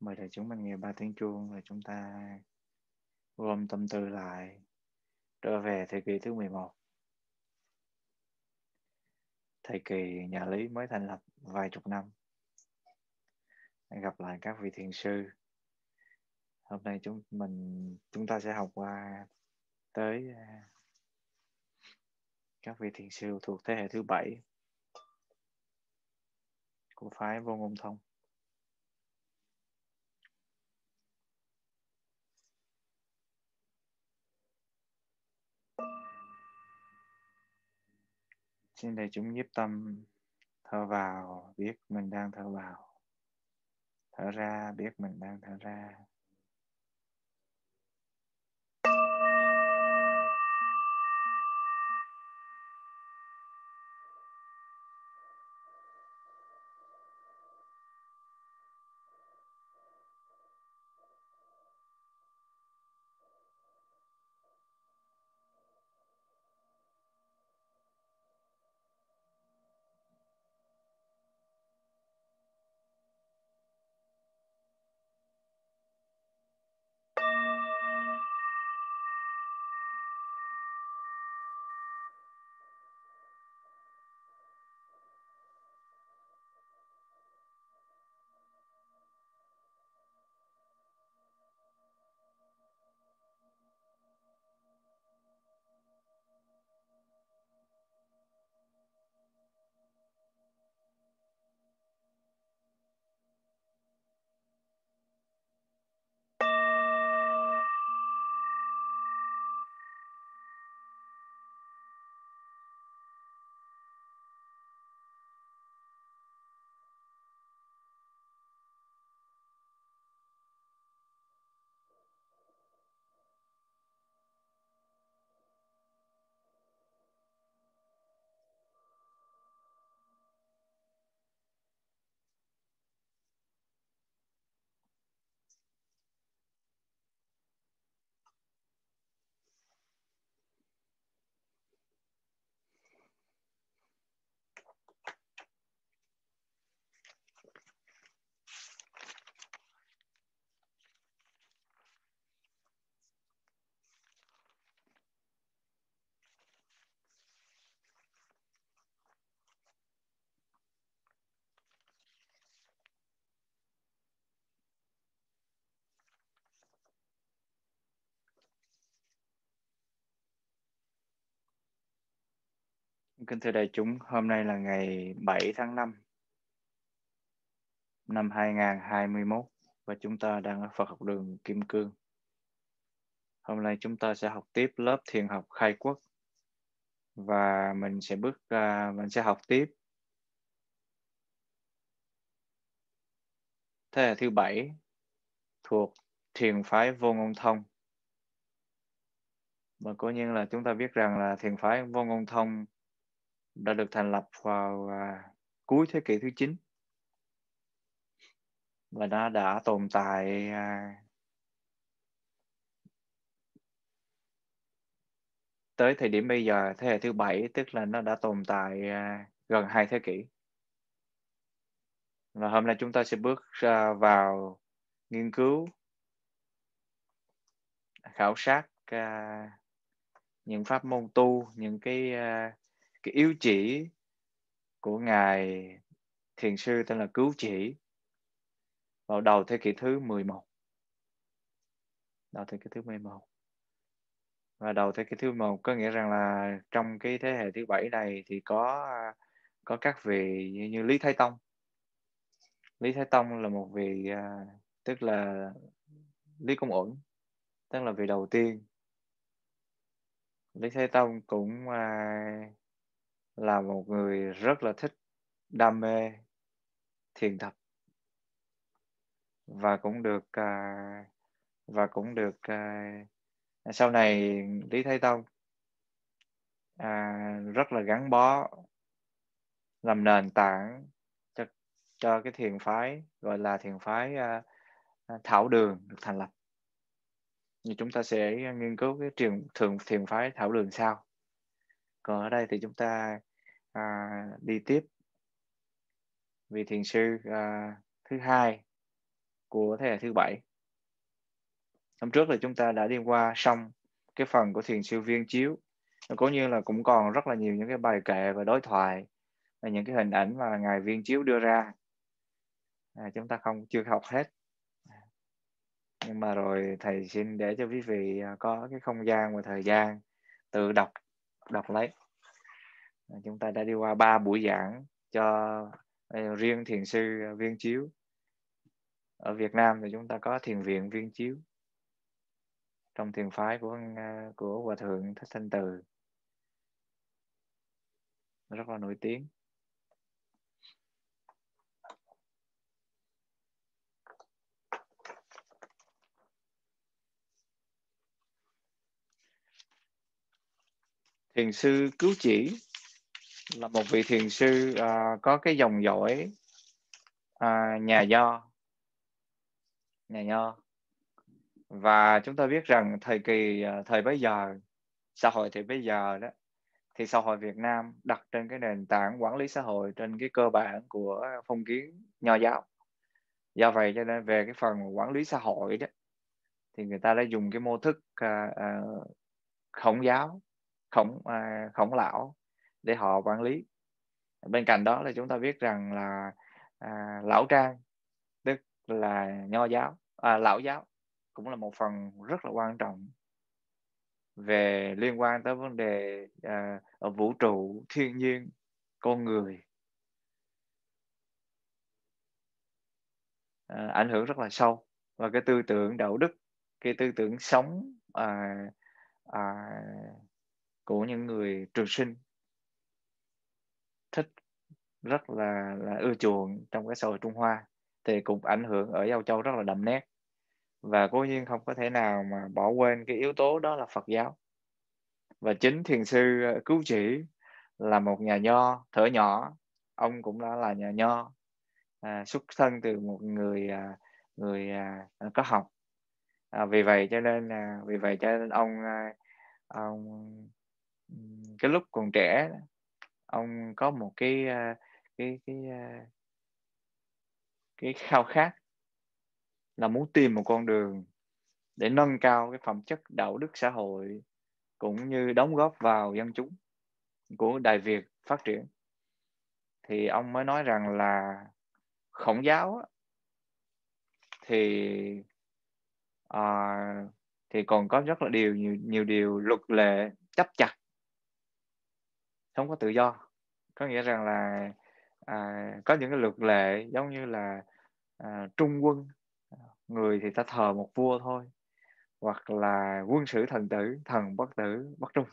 mời đại chúng mình nghe ba tiếng chuông rồi chúng ta gom tâm tư lại trở về thời kỳ thứ 11 thời kỳ nhà lý mới thành lập vài chục năm gặp lại các vị thiền sư hôm nay chúng mình chúng ta sẽ học qua tới à, các vị thiền sư thuộc thế hệ thứ bảy của phái vô ngôn thông xin để chúng nhiếp tâm thở vào biết mình đang thở vào thở ra biết mình đang thở ra Kính thưa đại chúng, hôm nay là ngày 7 tháng 5 năm 2021 và chúng ta đang ở Phật học đường Kim Cương. Hôm nay chúng ta sẽ học tiếp lớp thiền học khai quốc và mình sẽ bước uh, mình sẽ học tiếp thế hệ thứ bảy thuộc thiền phái vô ngôn thông và cố nhiên là chúng ta biết rằng là thiền phái vô ngôn thông đã được thành lập vào à, cuối thế kỷ thứ 9 và nó đã tồn tại à, tới thời điểm bây giờ thế hệ thứ bảy tức là nó đã tồn tại à, gần hai thế kỷ và hôm nay chúng ta sẽ bước ra vào nghiên cứu khảo sát à, những pháp môn tu những cái à, cái yếu chỉ của ngài thiền sư tên là cứu chỉ vào đầu thế kỷ thứ 11 đầu thế kỷ thứ 11 và đầu thế kỷ thứ 11 có nghĩa rằng là trong cái thế hệ thứ bảy này thì có có các vị như, như Lý Thái Tông Lý Thái Tông là một vị à, tức là Lý Công Uẩn tức là vị đầu tiên Lý thái Tông cũng à, là một người rất là thích đam mê thiền tập và cũng được à, và cũng được à, sau này lý thái tông à, rất là gắn bó làm nền tảng cho cho cái thiền phái gọi là thiền phái à, à thảo đường được thành lập thì chúng ta sẽ nghiên cứu cái trường thường thiền phái thảo đường sau còn ở đây thì chúng ta à, đi tiếp vị thiền sư à, thứ hai của thế hệ thứ bảy hôm trước là chúng ta đã đi qua xong cái phần của thiền sư viên chiếu có như là cũng còn rất là nhiều những cái bài kệ và đối thoại và những cái hình ảnh mà ngài viên chiếu đưa ra à, chúng ta không chưa học hết nhưng mà rồi thầy xin để cho quý vị à, có cái không gian và thời gian tự đọc đọc lấy À, chúng ta đã đi qua ba buổi giảng cho à, riêng thiền sư à, viên chiếu ở Việt Nam thì chúng ta có thiền viện viên chiếu trong thiền phái của của hòa thượng thích thanh từ rất là nổi tiếng thiền sư cứu chỉ là một vị thiền sư uh, có cái dòng dõi uh, nhà do nhà nho và chúng ta biết rằng thời kỳ uh, thời bấy giờ xã hội thì bây giờ đó thì xã hội Việt Nam đặt trên cái nền tảng quản lý xã hội trên cái cơ bản của phong kiến nho giáo do vậy cho nên về cái phần quản lý xã hội đó thì người ta đã dùng cái mô thức uh, uh, khổng giáo khổng uh, khổng lão để họ quản lý bên cạnh đó là chúng ta biết rằng là à, lão trang tức là nho giáo à, lão giáo cũng là một phần rất là quan trọng về liên quan tới vấn đề à, ở vũ trụ thiên nhiên con người à, ảnh hưởng rất là sâu và cái tư tưởng đạo đức cái tư tưởng sống à, à, của những người trường sinh thích rất là là ưa chuộng trong cái xã hội Trung Hoa thì cũng ảnh hưởng ở Âu Châu rất là đậm nét và cố nhiên không có thể nào mà bỏ quên cái yếu tố đó là Phật giáo và chính thiền sư cứu chỉ là một nhà nho thở nhỏ ông cũng đã là nhà nho à, xuất thân từ một người à, người à, có học à, vì vậy cho nên à, vì vậy cho nên ông à, ông cái lúc còn trẻ ông có một cái à, cái cái à, cái khao khát là muốn tìm một con đường để nâng cao cái phẩm chất đạo đức xã hội cũng như đóng góp vào dân chúng của Đại Việt phát triển thì ông mới nói rằng là khổng giáo thì à, thì còn có rất là điều nhiều nhiều điều luật lệ chấp chặt không có tự do có nghĩa rằng là à, có những cái luật lệ giống như là à, trung quân người thì ta thờ một vua thôi hoặc là quân sử thần tử thần bất tử bất trung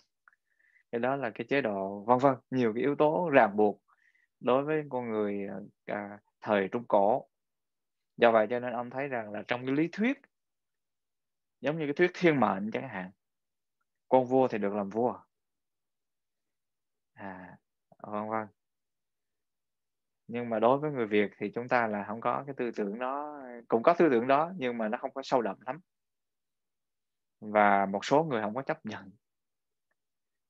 cái đó là cái chế độ vân vân nhiều cái yếu tố ràng buộc đối với con người à, thời trung cổ do vậy cho nên ông thấy rằng là trong cái lý thuyết giống như cái thuyết thiên mệnh chẳng hạn con vua thì được làm vua à vâng vâng. nhưng mà đối với người Việt thì chúng ta là không có cái tư tưởng đó cũng có tư tưởng đó nhưng mà nó không có sâu đậm lắm và một số người không có chấp nhận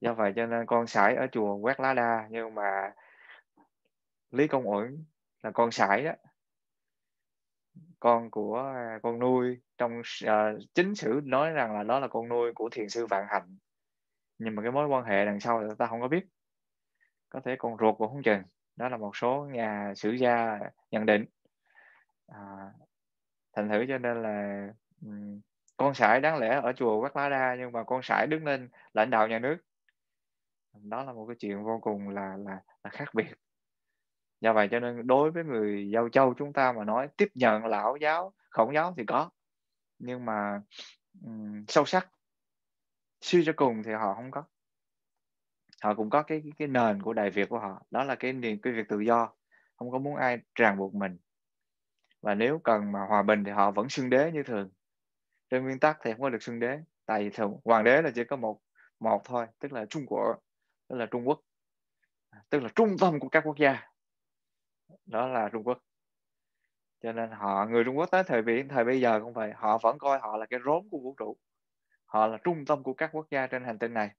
do vậy cho nên con sải ở chùa quét lá đa nhưng mà lý công uẩn là con sải đó con của con nuôi trong uh, chính sử nói rằng là đó là con nuôi của thiền sư vạn hạnh nhưng mà cái mối quan hệ đằng sau thì ta không có biết có thể còn ruột cũng không chừng đó là một số nhà sử gia nhận định à, thành thử cho nên là con sải đáng lẽ ở chùa Quát Lá Đa nhưng mà con sải đứng lên lãnh đạo nhà nước đó là một cái chuyện vô cùng là là, là khác biệt do vậy cho nên đối với người giao châu chúng ta mà nói tiếp nhận lão giáo khổng giáo thì có nhưng mà um, sâu sắc suy cho cùng thì họ không có họ cũng có cái cái nền của đại việt của họ đó là cái cái việc tự do không có muốn ai ràng buộc mình và nếu cần mà hòa bình thì họ vẫn xưng đế như thường trên nguyên tắc thì không có được xưng đế tại vì thường hoàng đế là chỉ có một một thôi tức là trung quốc tức là trung quốc tức là trung tâm của các quốc gia đó là trung quốc cho nên họ người trung quốc tới thời biển thời bây giờ cũng vậy họ vẫn coi họ là cái rốn của vũ trụ họ là trung tâm của các quốc gia trên hành tinh này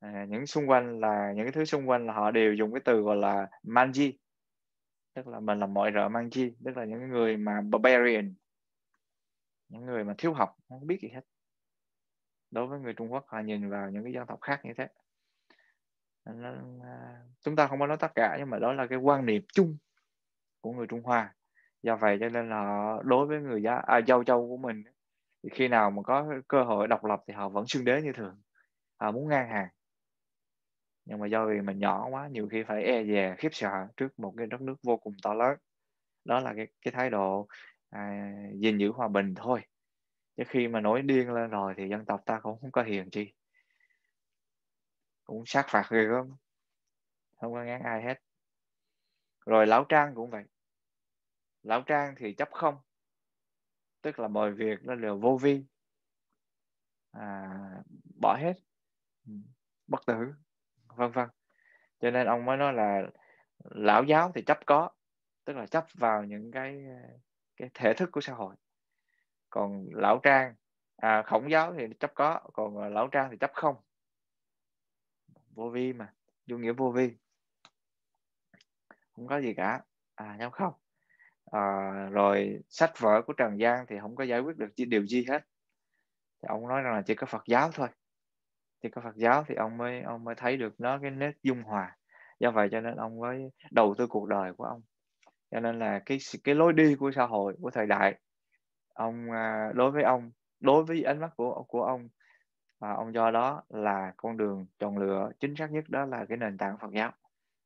à, những xung quanh là những cái thứ xung quanh là họ đều dùng cái từ gọi là manji tức là mình là mọi rợ manji tức là những người mà barbarian những người mà thiếu học không biết gì hết đối với người Trung Quốc họ nhìn vào những cái dân tộc khác như thế nên, à, chúng ta không có nói tất cả nhưng mà đó là cái quan niệm chung của người Trung Hoa do vậy cho nên là đối với người giá à, giao châu của mình thì khi nào mà có cơ hội độc lập thì họ vẫn xưng đế như thường họ muốn ngang hàng nhưng mà do vì mình nhỏ quá nhiều khi phải e dè khiếp sợ trước một cái đất nước vô cùng to lớn đó là cái, cái thái độ à, gìn giữ hòa bình thôi chứ khi mà nổi điên lên rồi thì dân tộc ta cũng không có hiền chi cũng sát phạt ghê gớm không có ngán ai hết rồi lão trang cũng vậy lão trang thì chấp không tức là mọi việc nó đều vô vi à, bỏ hết ừ, bất tử vân vân cho nên ông mới nói là lão giáo thì chấp có tức là chấp vào những cái cái thể thức của xã hội còn lão trang à, khổng giáo thì chấp có còn à, lão trang thì chấp không vô vi mà vô nghĩa vô vi không có gì cả à nhau không à, rồi sách vở của trần gian thì không có giải quyết được điều gì hết thì ông nói rằng là chỉ có phật giáo thôi thì có Phật giáo thì ông mới ông mới thấy được nó cái nét dung hòa do vậy cho nên ông mới đầu tư cuộc đời của ông cho nên là cái cái lối đi của xã hội của thời đại ông à, đối với ông đối với ánh mắt của của ông và ông do đó là con đường chọn lựa chính xác nhất đó là cái nền tảng Phật giáo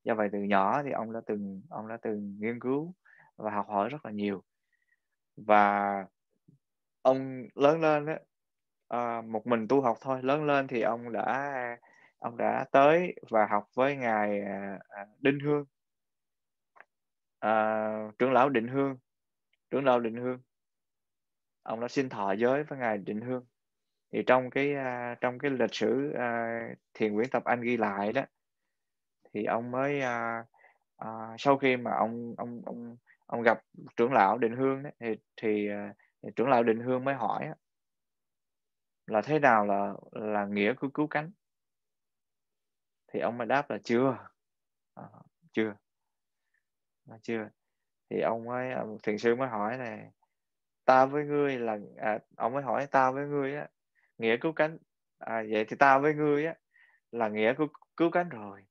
do vậy từ nhỏ thì ông đã từng ông đã từng nghiên cứu và học hỏi rất là nhiều và ông lớn lên ấy, uh, một mình tu học thôi lớn lên thì ông đã ông đã tới và học với ngài uh, Đinh Hương uh, trưởng lão Định Hương trưởng lão Định Hương ông đã xin thọ giới với ngài Định Hương thì trong cái uh, trong cái lịch sử uh, thiền quyển tập anh ghi lại đó thì ông mới uh, uh, sau khi mà ông ông ông ông gặp trưởng lão Định Hương đó, thì thì uh, trưởng lão Định Hương mới hỏi là thế nào là là nghĩa của cứu cánh thì ông mới đáp là chưa à, chưa à, chưa thì ông ấy à, thiền sư mới hỏi này ta với ngươi là à, ông mới hỏi ta với ngươi á nghĩa cứu cánh à, vậy thì ta với ngươi á là nghĩa cứu cứu cánh rồi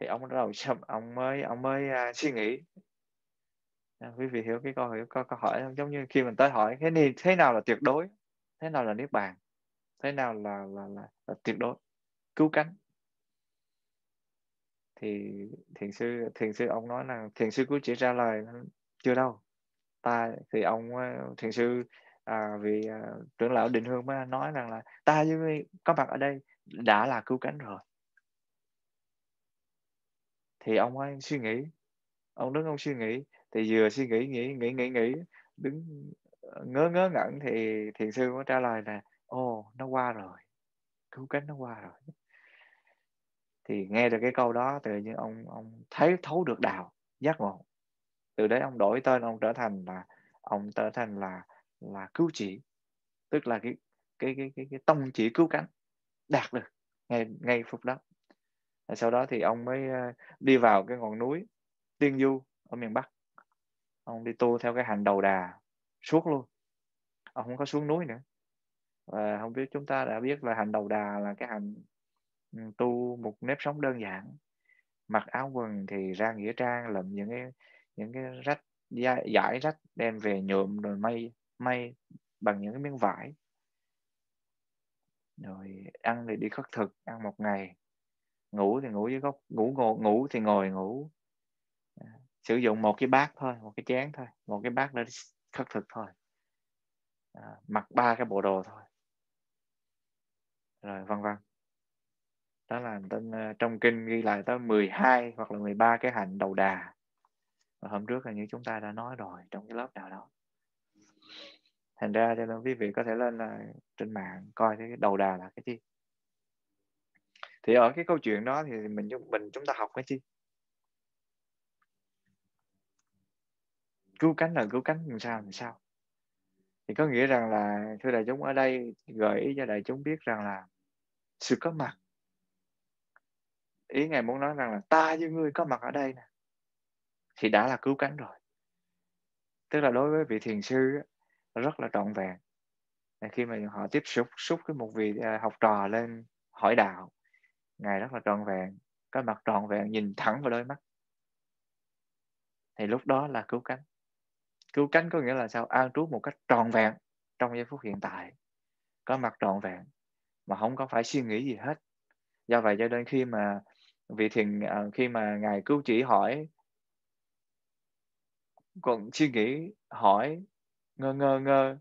thì ông bắt đầu ông mới ông mới à, suy nghĩ à, quý vị hiểu cái câu hỏi câu, câu hỏi giống như khi mình tới hỏi cái này thế nào là tuyệt đối thế nào là niết bàn thế nào là là, là, là tuyệt đối cứu cánh thì thiền sư thiền sư ông nói là thiền sư cứ chỉ ra lời chưa đâu ta thì ông ờ, thiền sư à, vì à, trưởng lão định hương mới nói rằng là ta với có mặt ở đây đã là cứu cánh rồi thì ông ấy suy nghĩ ông đứng ông suy nghĩ thì vừa suy nghĩ nghĩ nghĩ nghĩ nghĩ đứng ngớ ngớ ngẩn thì thiền sư có trả lời là ồ nó qua rồi cứu cánh nó qua rồi thì nghe được cái câu đó tự nhiên ông ông thấy thấu được đạo giác ngộ từ đấy ông đổi tên ông trở thành là ông trở thành là là cứu chỉ tức là cái cái cái cái, cái tông chỉ cứu cánh đạt được ngay ngay phút đó sau đó thì ông mới ờ, đi vào cái ngọn núi tiên du ở miền bắc ông đi tu theo cái hành đầu đà suốt luôn ông không có xuống núi nữa và không biết chúng ta đã biết là hành đầu đà là cái hành ừ, tu một nếp sống đơn giản mặc áo quần thì ra nghĩa trang lượm những cái những cái rách giải rách đem về nhuộm rồi may may bằng những cái miếng vải rồi ăn thì đi khất thực ăn một ngày ngủ thì ngủ dưới gốc ngủ ngồi ngủ thì ngồi ngủ sử dụng một cái bát thôi một cái chén thôi một cái bát để khất thực thôi à, mặc ba cái bộ đồ thôi rồi vân vân đó là tên, ờ, trong kinh ghi lại tới 12 hoặc là 13 cái hạnh đầu đà và hôm trước là như chúng ta đã nói rồi trong cái lớp nào đó thành ra cho nên quý vị có thể lên là ờ, trên mạng coi cái đầu đà là cái gì thì ở cái câu chuyện đó thì mình mình chúng ta học cái gì cứu cánh là cứu cánh làm sao làm sao thì có nghĩa rằng là thưa đại chúng ở đây gợi ý cho đại chúng biết rằng là sự có mặt ý ngài muốn nói rằng là ta với ngươi có mặt ở đây nè thì đã là cứu cánh rồi tức là đối với vị thiền sư rất là trọn vẹn khi mà họ tiếp xúc xúc với một vị à, học trò lên hỏi đạo ngài rất là trọn vẹn có mặt trọn vẹn nhìn thẳng vào đôi mắt thì lúc đó là cứu cánh cứu cánh có nghĩa là sao an trú một cách trọn vẹn trong giây phút hiện tại có mặt trọn vẹn mà không có phải suy nghĩ gì hết do vậy cho nên khi mà vị thiền à, khi mà ngài cứu chỉ hỏi còn suy nghĩ hỏi ngơ ngơ ngơ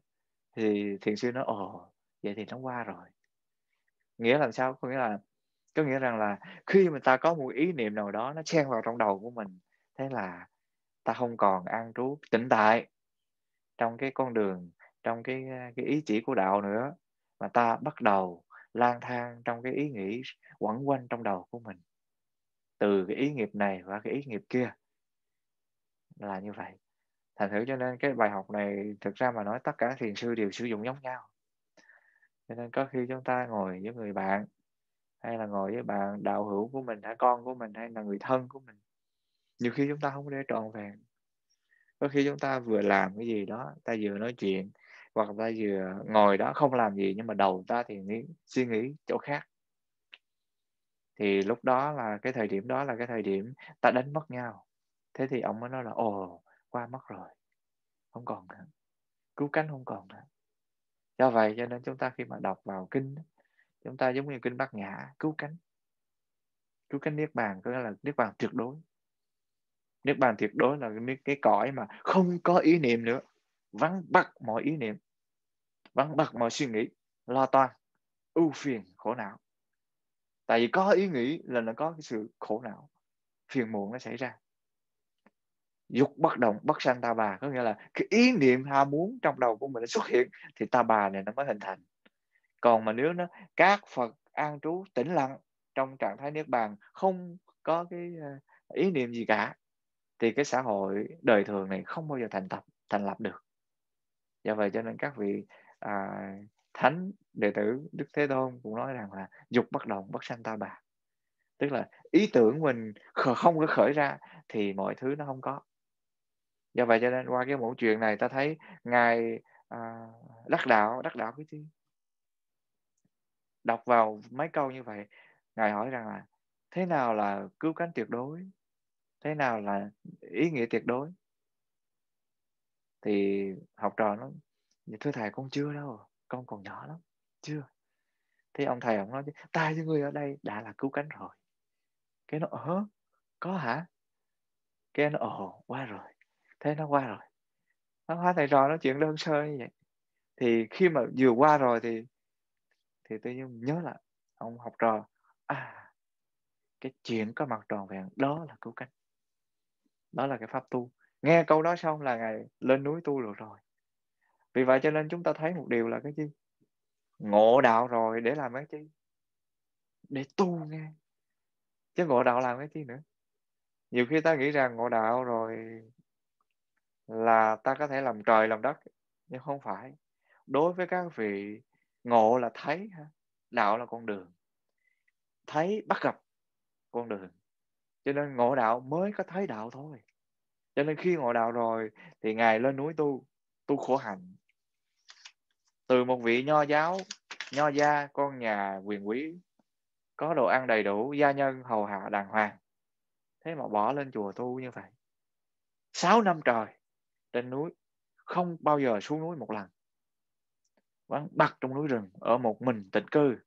thì thiền sư nói ồ vậy thì nó qua rồi nghĩa làm sao có nghĩa là có nghĩa rằng là khi mà ta có một ý niệm nào đó nó xen vào trong đầu của mình thế là ta không còn an trú tĩnh tại trong cái con đường trong cái cái ý chỉ của đạo nữa mà ta bắt đầu lang thang trong cái ý nghĩ quẩn quanh trong đầu của mình từ cái ý nghiệp này và cái ý nghiệp kia là như vậy thành thử cho nên cái bài học này thực ra mà nói tất cả thiền sư đều sử dụng giống nhau cho nên có khi chúng ta ngồi với người bạn hay là ngồi với bạn đạo hữu của mình hay con của mình hay là người thân của mình nhiều khi chúng ta không để trọn vẹn có khi chúng ta vừa làm cái gì đó ta vừa nói chuyện hoặc ta vừa ngồi đó không làm gì nhưng mà đầu ta thì nghĩ, suy nghĩ chỗ khác thì lúc đó là cái thời điểm đó là cái thời điểm ta đánh mất nhau thế thì ông mới nói là ồ qua mất rồi không còn nữa cứu cánh không còn nữa do vậy cho nên chúng ta khi mà đọc vào kinh chúng ta giống như kinh bát nhã cứu cánh cứu cánh niết bàn có nghĩa là niết bàn tuyệt đối Niết bàn tuyệt đối là cái, cái cõi mà không có ý niệm nữa, vắng bặt mọi ý niệm, vắng bặt mọi suy nghĩ, lo toan, ưu phiền, khổ não. Tại vì có ý nghĩ là nó có cái sự khổ não, phiền muộn nó xảy ra. Dục bất động, bất sanh ta bà, có nghĩa là cái ý niệm ham muốn trong đầu của mình nó xuất hiện thì ta bà này nó mới hình thành. Còn mà nếu nó các Phật an trú tĩnh lặng trong trạng thái niết bàn không có cái ờ, ý niệm gì cả thì cái xã hội đời thường này không bao giờ thành tập thành lập được do vậy cho nên các vị à, thánh đệ tử đức thế tôn cũng nói rằng là dục bất động bất sanh ta bà tức là ý tưởng mình không có khởi ra thì mọi thứ nó không có do vậy cho nên qua cái mẫu chuyện này ta thấy ngài à, đắc đạo đắc đạo cái gì? đọc vào mấy câu như vậy ngài hỏi rằng là thế nào là cứu cánh tuyệt đối thế nào là ý nghĩa tuyệt đối thì học trò nó thưa thầy con chưa đâu con còn nhỏ lắm chưa thế ông thầy ông nói ta với người ở đây đã là cứu cánh rồi cái nó ờ có hả cái nó ồ qua rồi thế nó qua rồi nó hóa thầy trò nói chuyện đơn sơ như vậy thì khi mà vừa qua rồi thì thì tự nhiên nhớ là ông học trò à cái chuyện có mặt tròn vẹn đó là cứu cánh đó là cái pháp tu nghe câu đó xong là ngài lên núi tu được rồi vì vậy cho nên chúng ta thấy một điều là cái gì ngộ đạo rồi để làm cái chi để tu nghe chứ ngộ đạo làm cái chi nữa nhiều khi ta nghĩ rằng ngộ đạo rồi là ta có thể làm trời làm đất nhưng không phải đối với các vị ngộ là thấy đạo là con đường thấy bắt gặp con đường cho nên ngộ đạo mới có thấy đạo thôi cho nên khi ngộ đạo rồi thì ngài lên núi tu tu khổ hạnh từ một vị nho giáo nho gia con nhà quyền quý có đồ ăn đầy đủ gia nhân hầu hạ đàng hoàng thế mà bỏ lên chùa tu như vậy sáu năm trời trên núi không bao giờ xuống núi một lần quán bắt trong núi rừng ở một mình tịch cư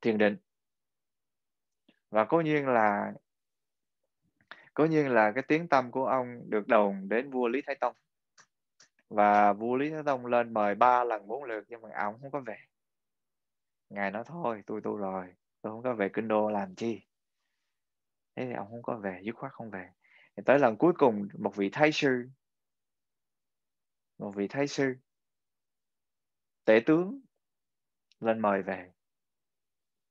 thiền định và cố nhiên là cố nhiên là cái tiếng tâm của ông được đồn đến vua lý thái tông và vua lý thái tông lên mời ba lần bốn lượt nhưng mà ông không có về ngài nói thôi tôi tu rồi tôi không có về kinh đô làm chi thế thì ông không có về dứt khoát không về thì tới lần cuối cùng một vị thái sư một vị thái sư tể tướng lên mời về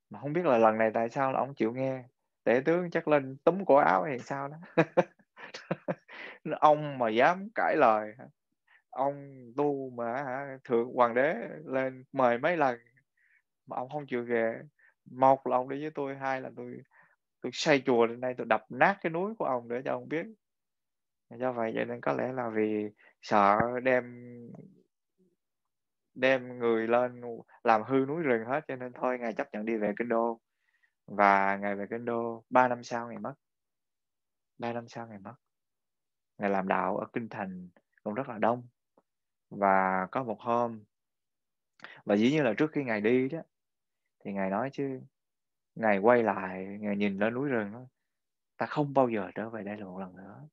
mà không biết là lần này tại sao là ông chịu nghe tể tướng chắc lên túm cổ áo hay sao đó ông mà dám cãi lời ông tu mà thượng hoàng đế lên mời mấy lần mà ông không chịu về một là ông đi với tôi hai là tôi tôi xây chùa lên đây tôi đập nát cái núi của ông để cho ông biết do vậy cho nên có lẽ là vì sợ đem đem người lên làm hư núi rừng hết cho nên thôi ngài chấp nhận đi về kinh đô và ngày về kinh đô ba năm sau ngày mất ba năm sau ngày mất ngày làm đạo ở kinh thành cũng rất là đông và có một hôm và dĩ nhiên là trước khi ngài đi đó thì ngài nói chứ ngài quay lại ngài nhìn lên núi rừng đó, ta không bao giờ trở về đây một lần nữa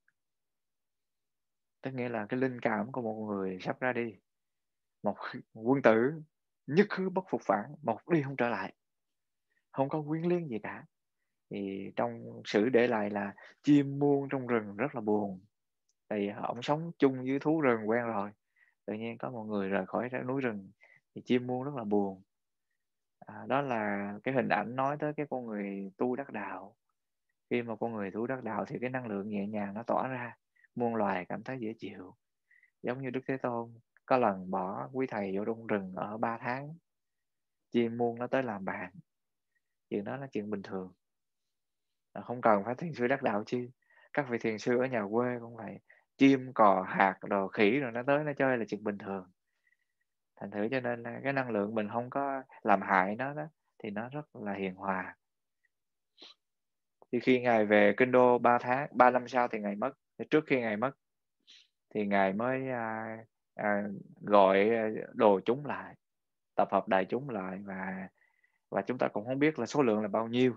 tức nghĩa là cái linh cảm của một người sắp ra đi một quân tử nhất cứ bất phục phản một đi không trở lại không có quyến liên gì cả thì trong sử để lại là chim muông trong rừng rất là buồn thì ông sống chung với thú rừng quen rồi tự nhiên có một người rời khỏi núi rừng thì chim muông rất là buồn à, đó là cái hình ảnh nói tới cái con người tu đắc đạo khi mà con người tu đắc đạo thì cái năng lượng nhẹ nhàng nó tỏa ra muôn loài cảm thấy dễ chịu giống như đức thế tôn có lần bỏ quý thầy vô trong rừng ở 3 tháng chim muông nó tới làm bạn chuyện đó là chuyện bình thường không cần phải thiền sư đắc đạo chi các vị thiền sư ở nhà quê cũng vậy chim cò hạt đồ khỉ rồi nó tới nó chơi là chuyện bình thường thành thử cho nên cái năng lượng mình không có làm hại nó đó thì nó rất là hiền hòa thì khi ngài về kinh đô 3 tháng 3 năm sau thì ngài mất trước khi ngài mất thì ngài mới à, à, gọi đồ chúng lại tập hợp đại chúng lại và và chúng ta cũng không biết là số lượng là bao nhiêu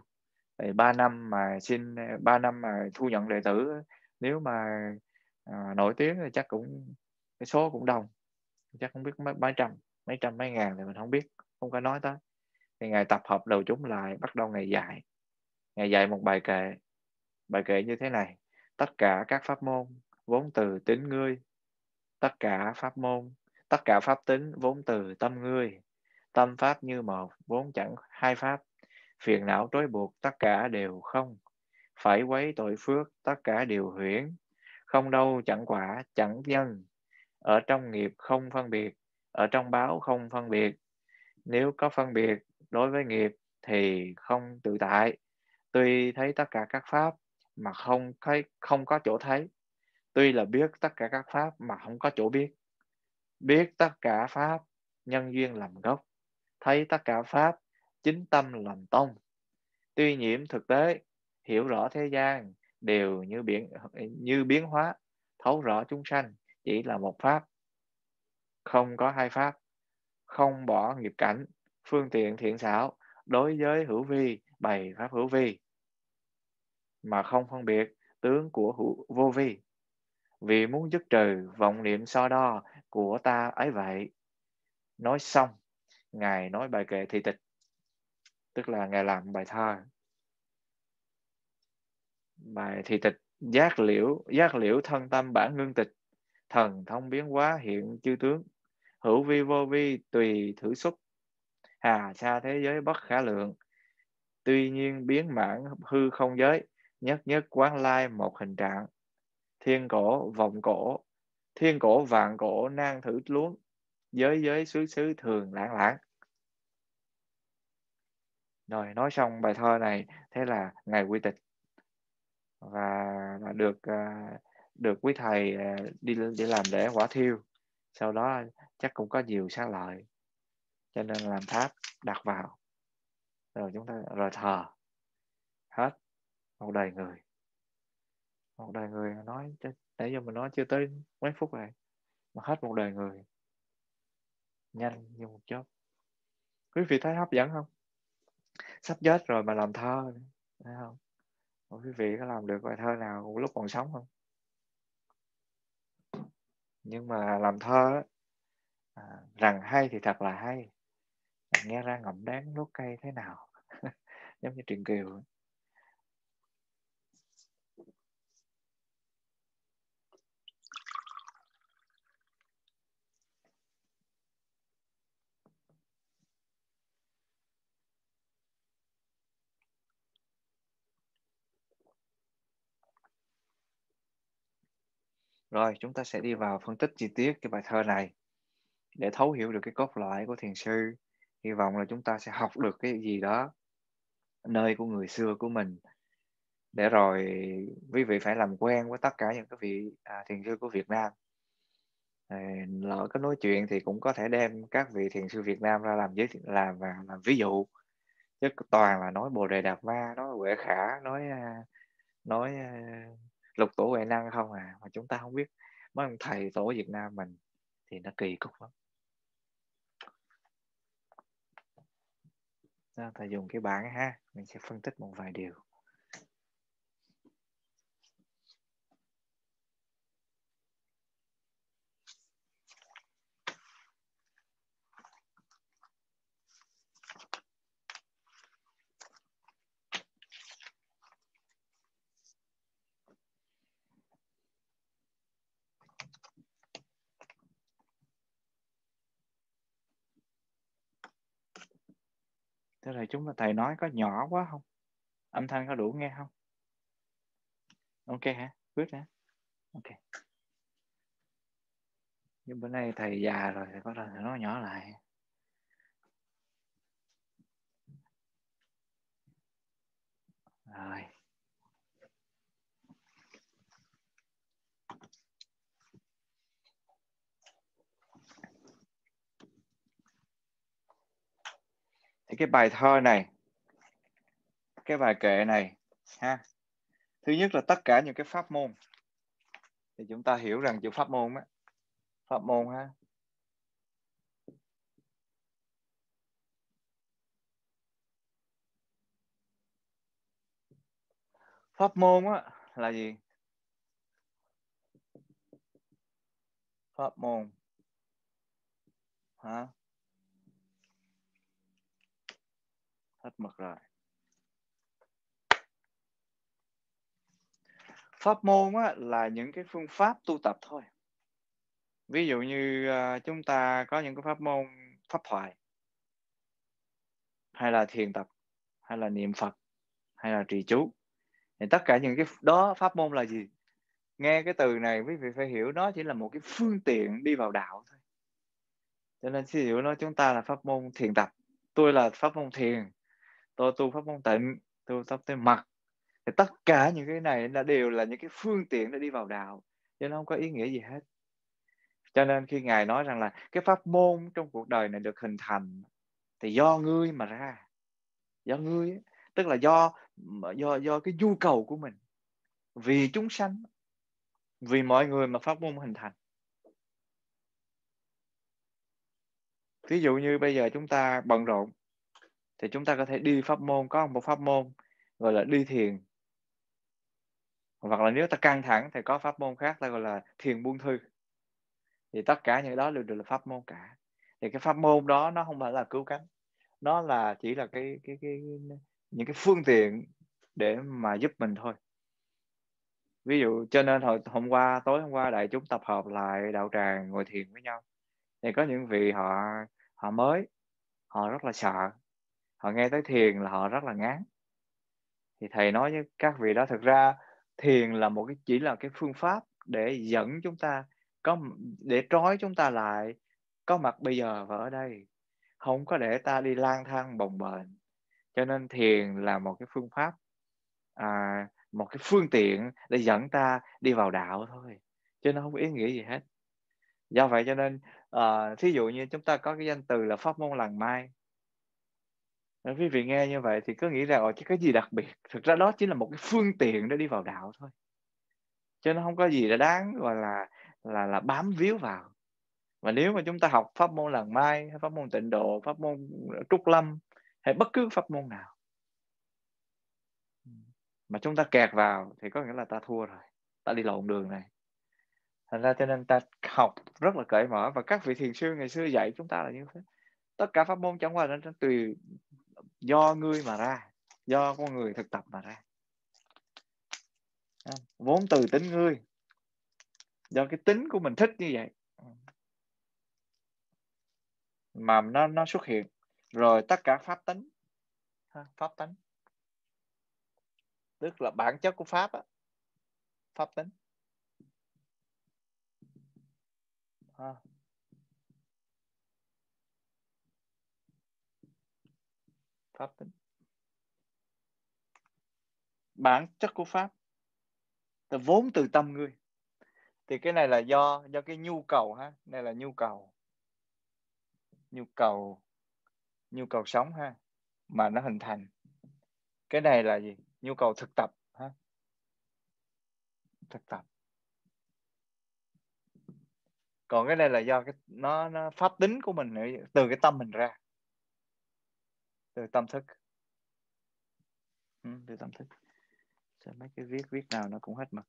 thì 3 năm mà xin 3 năm mà thu nhận đệ tử nếu mà à, nổi tiếng thì chắc cũng cái số cũng đồng chắc không biết mấy, mấy trăm mấy trăm mấy ngàn thì mình không biết không có nói tới thì ngài tập hợp đầu chúng lại bắt đầu ngày dạy ngày dạy một bài kệ bài kệ như thế này tất cả các pháp môn vốn từ tính ngươi tất cả pháp môn tất cả pháp tính vốn từ tâm ngươi Tâm pháp như một, vốn chẳng hai pháp. Phiền não trói buộc tất cả đều không. Phải quấy tội phước tất cả đều huyễn. Không đâu chẳng quả, chẳng nhân. Ở trong nghiệp không phân biệt, ở trong báo không phân biệt. Nếu có phân biệt đối với nghiệp thì không tự tại. Tuy thấy tất cả các pháp mà không thấy không có chỗ thấy. Tuy là biết tất cả các pháp mà không có chỗ biết. Biết tất cả pháp nhân duyên làm gốc thấy tất cả pháp chính tâm làm tông tuy nhiễm thực tế hiểu rõ thế gian đều như biển như biến hóa thấu rõ chúng sanh chỉ là một pháp không có hai pháp không bỏ nghiệp cảnh phương tiện thiện xảo đối với hữu vi bày pháp hữu vi mà không phân biệt tướng của hữu vô vi vì muốn dứt trừ vọng niệm so đo của ta ấy vậy nói xong ngài nói bài kệ thị tịch tức là ngài làm bài thơ bài thị tịch giác liễu giác liễu thân tâm bản ngưng tịch thần thông biến hóa hiện chư tướng hữu vi vô vi tùy thử xúc hà xa thế giới bất khả lượng tuy nhiên biến mãn hư không giới nhất nhất quán lai một hình trạng thiên cổ vọng cổ thiên cổ vạn cổ nan thử luống giới giới xứ xứ thường lãng lãng rồi nói xong bài thơ này thế là ngày quy tịch và được à, được quý thầy à, đi để làm lễ hỏa thiêu sau đó chắc cũng có nhiều xá lợi cho nên làm tháp đặt vào rồi chúng ta rồi thờ hết một đời người một đời người nói nãy giờ mình nói chưa tới mấy phút này mà hết một đời người nhanh như một chớp quý vị thấy hấp dẫn không sắp chết rồi mà làm thơ thấy không Ủa, quý vị có làm được bài thơ nào lúc còn sống không nhưng mà làm thơ à, rằng hay thì thật là hay nghe ra ngậm đáng nốt cây thế nào giống như truyền kiều Rồi, chúng ta sẽ đi vào phân tích chi tiết cái bài thơ này để thấu hiểu được cái cốt lõi của thiền sư. Hy vọng là chúng ta sẽ học được cái gì đó nơi của người xưa của mình để rồi quý vị phải làm quen với tất cả những cái vị à, thiền sư của Việt Nam. À, lỡ có nói chuyện thì cũng có thể đem các vị thiền sư Việt Nam ra làm giới thiệu làm và làm ví dụ chứ toàn là nói Bồ Đề Đạt Ma, nói Huệ Khả, nói à, nói à, lục tổ huệ năng không à mà chúng ta không biết mấy ông thầy tổ Việt Nam mình thì nó kỳ cục lắm đó, ta dùng cái bảng ha mình sẽ phân tích một vài điều Thế là chúng ta thầy nói có nhỏ quá không? Âm thanh có đủ nghe không? Ok hả? Quyết hả? Ok. Nhưng bữa nay thầy già rồi, thầy bắt đầu thầy nói nhỏ lại. Rồi. thì cái bài thơ này cái bài kệ này ha thứ nhất là tất cả những cái pháp môn thì chúng ta hiểu rằng chữ pháp môn á pháp môn ha pháp môn á là gì pháp môn hả thắt mặc lại pháp môn á, là những cái phương pháp tu tập thôi ví dụ như uh, chúng ta có những cái pháp môn pháp thoại hay là thiền tập hay là niệm phật hay là trì chú thì tất cả những cái đó pháp môn là gì nghe cái từ này quý vị phải hiểu nó chỉ là một cái phương tiện đi vào đạo thôi cho nên sư hiểu nói chúng ta là pháp môn thiền tập tôi là pháp môn thiền tôi tu pháp môn tịnh tu pháp tới mặt thì tất cả những cái này là đều là những cái phương tiện để đi vào đạo cho nó không có ý nghĩa gì hết cho nên khi ngài nói rằng là cái pháp môn trong cuộc đời này được hình thành thì do ngươi mà ra do ngươi tức là do do do cái nhu cầu của mình vì chúng sanh vì mọi người mà pháp môn hình thành ví dụ như bây giờ chúng ta bận rộn thì chúng ta có thể đi pháp môn có một pháp môn gọi là đi thiền hoặc là nếu ta căng thẳng thì có pháp môn khác ta gọi là thiền buông thư thì tất cả những đó đều được là pháp môn cả thì cái pháp môn đó nó không phải là cứu cánh nó là chỉ là cái cái cái những cái phương tiện để mà giúp mình thôi ví dụ cho nên hồi hôm qua tối hôm qua đại chúng tập hợp lại đạo tràng ngồi thiền với nhau thì có những vị họ họ mới họ rất là sợ họ nghe tới thiền là họ rất là ngán thì thầy nói với các vị đó thực ra thiền là một cái chỉ là cái phương pháp để dẫn chúng ta có để trói chúng ta lại có mặt bây giờ và ở đây không có để ta đi lang thang bồng bềnh cho nên thiền là một cái phương pháp à, một cái phương tiện để dẫn ta đi vào đạo thôi chứ nó không có ý nghĩa gì hết do vậy cho nên à, thí dụ như chúng ta có cái danh từ là pháp môn làng mai nếu ờ, quý vị nghe như vậy thì cứ nghĩ rằng chứ cái gì đặc biệt thực ra đó chỉ là một cái phương tiện để đi vào đạo thôi cho nó không có gì là đáng gọi là là là bám víu vào và nếu mà chúng ta học pháp môn lần mai hay pháp môn tịnh độ pháp môn ờ, trúc lâm hay bất cứ pháp môn nào mà chúng ta kẹt vào thì có nghĩa là ta thua rồi ta đi lộn đường này thành ra cho nên ta học rất là cởi mở và các vị thiền sư ngày xưa dạy chúng ta là như thế tất cả pháp môn chẳng qua là tùy do ngươi mà ra do con người thực tập mà ra à, vốn từ tính ngươi do cái tính của mình thích như vậy mà nó nó xuất hiện rồi tất cả pháp tính pháp tính tức là bản chất của pháp á pháp tính pháp tính bản chất của pháp là vốn từ tâm ngươi thì cái này là do do cái nhu cầu ha đây là nhu cầu nhu cầu nhu cầu sống ha mà nó hình thành cái này là gì nhu cầu thực tập ha thực tập còn cái này là do cái nó, nó pháp tính của mình từ cái tâm mình ra từ tâm thức ừ, từ tâm thức sẽ mấy cái viết viết nào nó cũng hết mực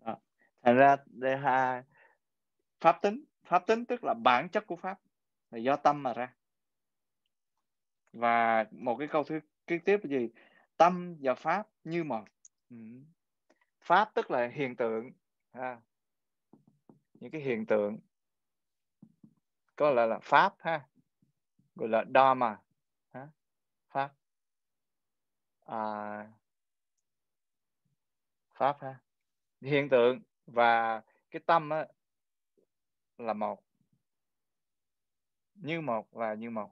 à, thành ra đề hà pháp tính pháp tính tức là bản chất của pháp là do tâm mà ra và một cái câu thứ kế tiếp là gì tâm và pháp như một Ừ. pháp tức là hiện tượng ha những cái hiện tượng có là là pháp ha gọi là dharma ha? pháp à, pháp ha hiện tượng và cái tâm á, là một như một và như một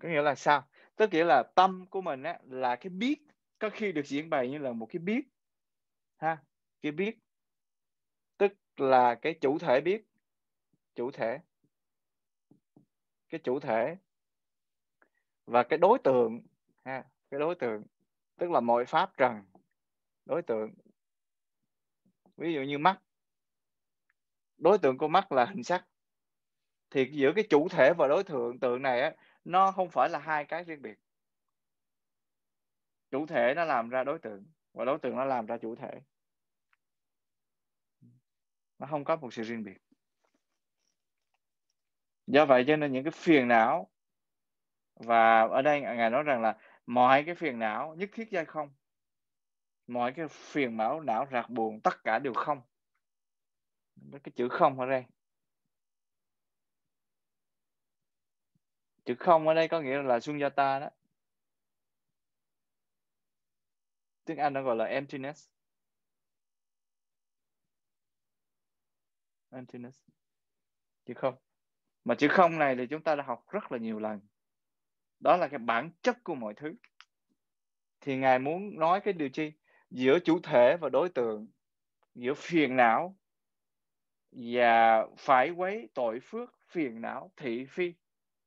có nghĩa là sao tức nghĩa là tâm của mình á, là cái biết có khi được diễn bày như là một cái biết ha cái biết tức là cái chủ thể biết chủ thể cái chủ thể và cái đối tượng ha cái đối tượng tức là mọi pháp trần đối tượng ví dụ như mắt đối tượng của mắt là hình sắc thì giữa cái chủ thể và đối tượng tượng này á, nó không phải là hai cái riêng biệt chủ thể nó làm ra đối tượng và đối tượng nó làm ra chủ thể nó không có một sự riêng biệt do vậy cho nên những cái phiền não và ở đây ngài nói rằng là mọi cái phiền não nhất thiết giai không mọi cái phiền não não rạc buồn tất cả đều không cái chữ không ở đây chữ không ở đây có nghĩa là ta đó tiếng Anh nó gọi là emptiness emptiness chữ không mà chữ không này thì chúng ta đã học rất là nhiều lần đó là cái bản chất của mọi thứ thì ngài muốn nói cái điều chi giữa chủ thể và đối tượng giữa phiền não và phải quấy tội phước phiền não thị phi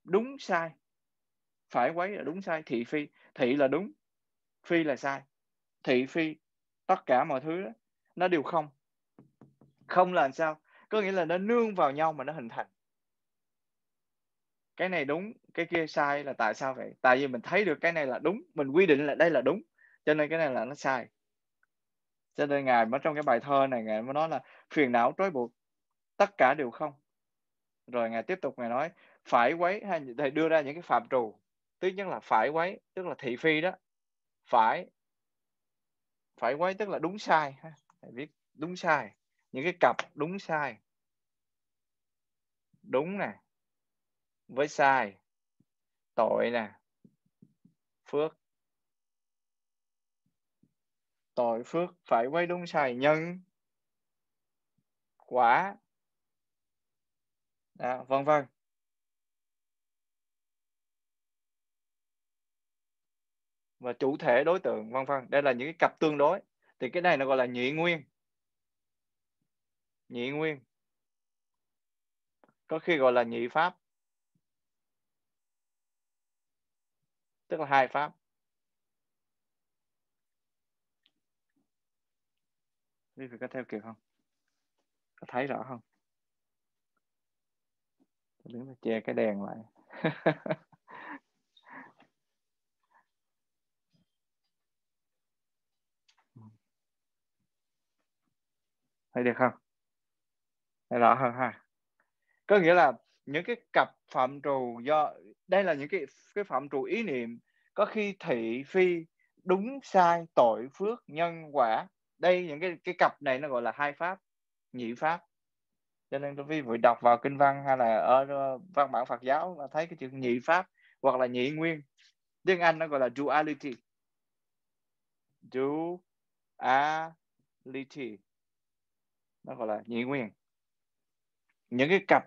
đúng sai phải quấy là đúng sai thị phi thị là đúng phi là sai thị phi tất cả mọi thứ đó, nó đều không không là làm sao có nghĩa là nó nương vào nhau mà nó hình thành cái này đúng cái kia sai là tại sao vậy tại vì mình thấy được cái này là đúng mình quy định là đây là đúng cho nên cái này là nó sai cho nên ngài mới trong cái bài thơ này ngài mới nói là phiền não trói buộc tất cả đều không rồi ngài tiếp tục ngài nói phải quấy hay thầy đưa ra những cái phạm trù thứ nhất là phải quấy tức là thị phi đó phải phải quấy tức là đúng sai ha thầy viết đúng sai những cái cặp đúng sai đúng nè với sai tội nè phước tội phước phải quấy đúng sai nhân quả à, vân vân và chủ thể đối tượng vân vân đây là những cái cặp tương đối thì cái này nó gọi là nhị nguyên nhị nguyên có khi gọi là nhị pháp tức là hai pháp đi vị có theo kịp không có thấy rõ không tôi đứng che cái đèn lại thấy được không thấy rõ hơn ha có nghĩa là những cái cặp phạm trù do đây là những cái cái phạm trù ý niệm có khi thị phi đúng sai tội phước nhân quả đây những cái cái cặp này nó gọi là hai pháp nhị pháp cho nên quý vừa đọc vào kinh văn hay là ở ờ, văn bản Phật giáo là thấy cái chữ nhị pháp hoặc là nhị nguyên tiếng Anh nó gọi là duality duality nó gọi là nhị nguyên những cái cặp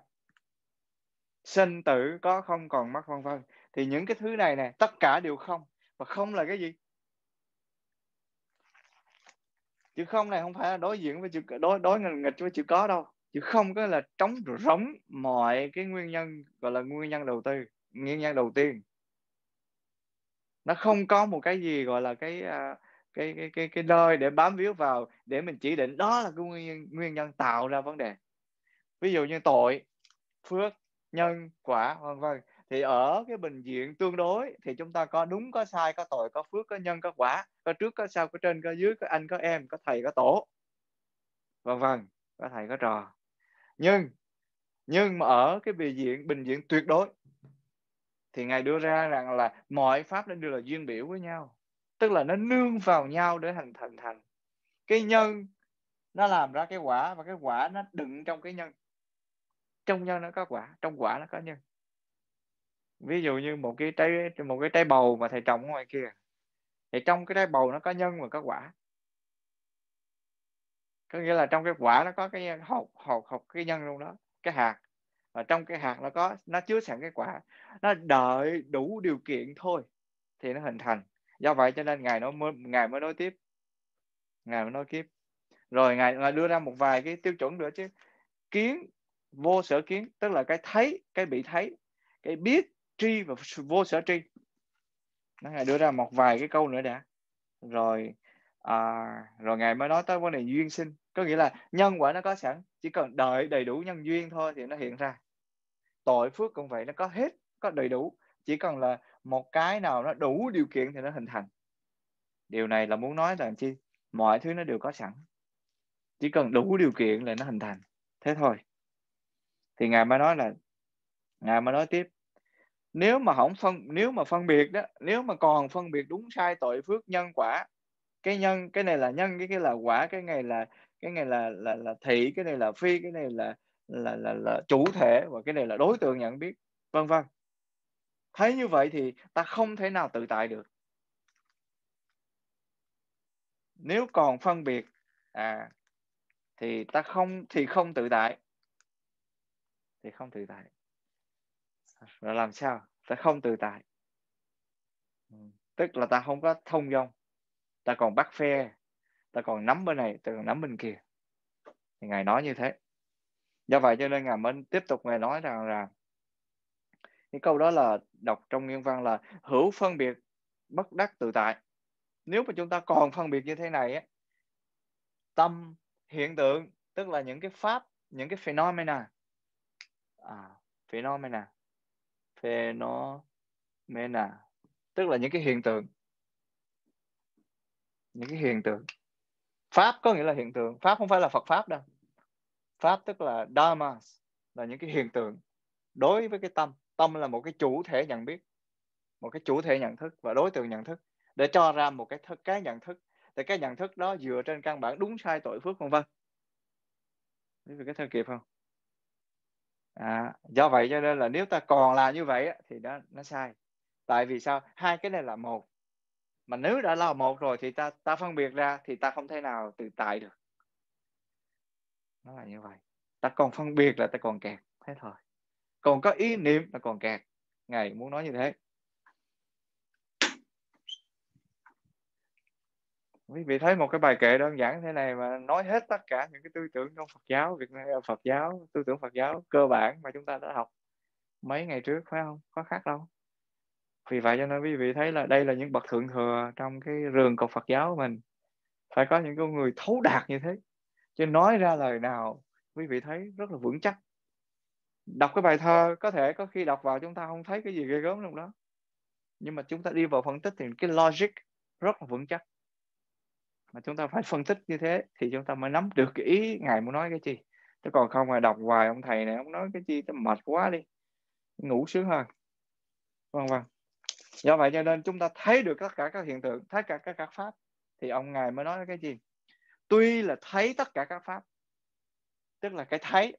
sinh tử có không còn mắc vân vân thì những cái thứ này nè tất cả đều không và không là cái gì chữ không này không phải là đối diện với chữ đối đối nghịch với chữ có đâu chữ không có là trống rỗng mọi cái nguyên nhân gọi là nguyên nhân đầu tư nguyên nhân đầu tiên nó không có một cái gì gọi là cái uh, cái cái cái cái nơi để bám víu vào để mình chỉ định đó là cái nguyên nguyên nhân tạo ra vấn đề ví dụ như tội phước nhân quả vân vân thì ở cái bình diện tương đối thì chúng ta có đúng có sai có tội có phước có nhân có quả có trước có sau có trên có dưới có anh có em có thầy có tổ vân vân có thầy có trò nhưng nhưng mà ở cái bình diện bình diện tuyệt đối thì ngài đưa ra rằng là mọi pháp nên đều là duyên biểu với nhau tức là nó nương vào nhau để thành thành thành cái nhân nó làm ra cái quả và cái quả nó đựng trong cái nhân trong nhân nó có quả trong quả nó có nhân ví dụ như một cái trái một cái trái bầu mà thầy trồng ngoài kia thì trong cái trái bầu nó có nhân và có quả có nghĩa là trong cái quả nó có cái hộp hộp hộp cái nhân luôn đó cái hạt và trong cái hạt nó có nó chứa sẵn cái quả nó đợi đủ điều kiện thôi thì nó hình thành do vậy cho nên ngài nó mới ngài mới nói tiếp ngài mới nói tiếp rồi ngài, ngài đưa ra một vài cái tiêu chuẩn nữa chứ kiến vô sở kiến tức là cái thấy cái bị thấy cái biết tri và vô sở tri nó ngài đưa ra một vài cái câu nữa đã rồi à, rồi ngài mới nói tới vấn đề duyên sinh có nghĩa là nhân quả nó có sẵn chỉ cần đợi đầy đủ nhân duyên thôi thì nó hiện ra tội phước cũng vậy nó có hết có đầy đủ chỉ cần là một cái nào nó đủ điều kiện thì nó hình thành điều này là muốn nói là chi mọi thứ nó đều có sẵn chỉ cần đủ điều kiện là nó hình thành thế thôi thì ngài mới nói là ngài mới nói tiếp nếu mà không phân nếu mà phân biệt đó nếu mà còn phân biệt đúng sai tội phước nhân quả cái nhân cái này là nhân cái kia là quả cái này là cái này là là là thị cái này là phi cái này là là là, là chủ thể và cái này là đối tượng nhận biết vân vân Thấy như vậy thì ta không thể nào tự tại được. Nếu còn phân biệt à thì ta không thì không tự tại. Thì không tự tại. Rồi làm sao? Ta không tự tại. Tức là ta không có thông dong. Ta còn bắt phe, ta còn nắm bên này, ta còn nắm bên kia. Thì Ngài nói như thế. Do vậy cho nên Ngài mới tiếp tục Ngài nói rằng là cái câu đó là đọc trong nguyên văn là hữu phân biệt bất đắc tự tại nếu mà chúng ta còn phân biệt như thế này á tâm hiện tượng tức là những cái pháp những cái phenomena à, phenomena phenomena tức là những cái hiện tượng những cái hiện tượng pháp có nghĩa là hiện tượng pháp không phải là phật pháp đâu pháp tức là dharma là những cái hiện tượng đối với cái tâm tâm là một cái chủ thể nhận biết một cái chủ thể nhận thức và đối tượng nhận thức để cho ra một cái thức cái nhận thức thì cái nhận thức đó dựa trên căn bản đúng sai tội phước vân vân quý vị có theo kịp không à, do vậy cho nên là nếu ta còn là như vậy thì nó nó sai tại vì sao hai cái này là một mà nếu đã là một rồi thì ta ta phân biệt ra thì ta không thể nào tự tại được nó là như vậy ta còn phân biệt là ta còn kẹt thế thôi còn có ý niệm là còn kẹt ngài muốn nói như thế quý vị thấy một cái bài kệ đơn giản thế này mà nói hết tất cả những cái tư tưởng trong Phật giáo Việt Nam à, Phật giáo tư tưởng Phật giáo cơ bản mà chúng ta đã học mấy ngày trước phải không có khác đâu vì vậy cho nên quý vị thấy là đây là những bậc thượng thừa trong cái rừng cột Phật giáo của mình phải có những con người thấu đạt như thế chứ nói ra lời nào quý vị thấy rất là vững chắc đọc cái bài thơ có thể có khi đọc vào chúng ta không thấy cái gì ghê gớm trong đó nhưng mà chúng ta đi vào phân tích thì cái logic rất là vững chắc mà chúng ta phải phân tích như thế thì chúng ta mới nắm được cái ý ngài muốn nói cái gì chứ còn không mà đọc hoài ông thầy này ông nói cái gì tôi mệt quá đi ngủ sướng hơn vâng vâng do vậy cho nên chúng ta thấy được tất cả các hiện tượng thấy cả các các pháp thì ông ngài mới nói cái gì tuy là thấy tất cả các pháp tức là cái thấy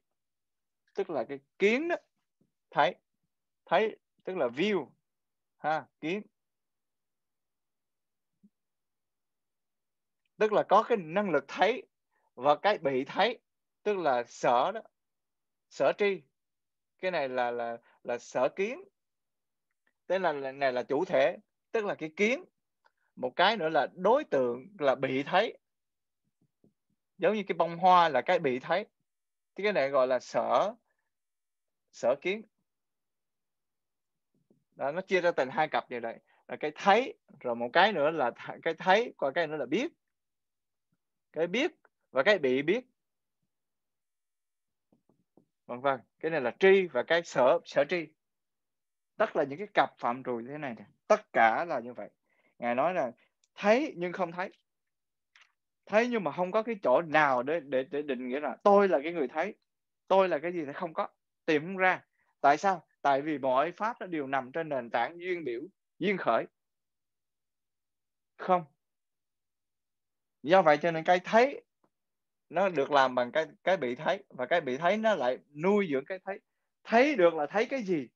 tức là cái kiến đó thấy thấy tức là view ha kiến tức là có cái năng lực thấy và cái bị thấy tức là sở đó sở tri cái này là là là sở kiến tức là này là chủ thể tức là cái kiến một cái nữa là đối tượng là bị thấy giống như cái bông hoa là cái bị thấy thì cái này gọi là sở sở kiến đó, nó chia ra thành hai cặp như vậy là cái thấy rồi một cái nữa là cái thấy còn cái nữa là biết cái biết và cái bị biết vâng vâng, cái này là tri và cái sở sở tri tất là những cái cặp phạm trù như thế này tất cả là như vậy ngài nói là thấy nhưng không thấy thấy nhưng mà không có cái chỗ nào để để, để định nghĩa là tôi là cái người thấy tôi là cái gì thì không có tìm không ra tại sao tại vì mọi pháp nó đều nằm trên nền tảng duyên biểu duyên khởi không do vậy cho nên cái thấy nó được làm bằng cái cái bị thấy và cái bị thấy nó lại nuôi dưỡng cái thấy thấy được là thấy cái gì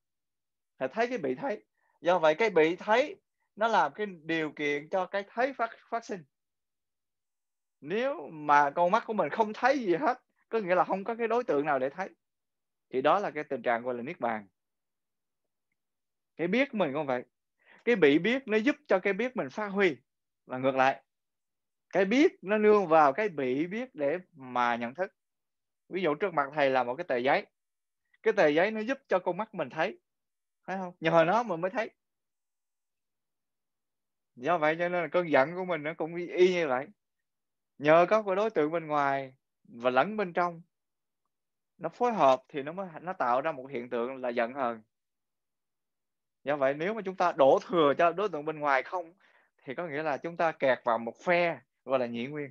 là thấy cái bị thấy do vậy cái bị thấy nó làm cái điều kiện cho cái thấy phát phát sinh nếu mà con mắt của mình không thấy gì hết có nghĩa là không có cái đối tượng nào để thấy thì đó là cái tình trạng gọi là niết bàn cái biết mình không vậy cái bị biết nó giúp cho cái biết mình phát huy là ngược lại cái biết nó nương vào cái bị biết để mà nhận thức ví dụ trước mặt thầy là một cái tờ giấy cái tờ giấy nó giúp cho con mắt mình thấy phải không nhờ nó mình mới thấy do vậy cho nên là cơn giận của mình nó cũng y như vậy nhờ có cái đối tượng bên ngoài và lẫn bên trong nó phối hợp thì nó mới nó tạo ra một hiện tượng là giận hờn do vậy nếu mà chúng ta đổ thừa cho đối tượng bên ngoài không thì có nghĩa là chúng ta kẹt vào một phe gọi là nhị nguyên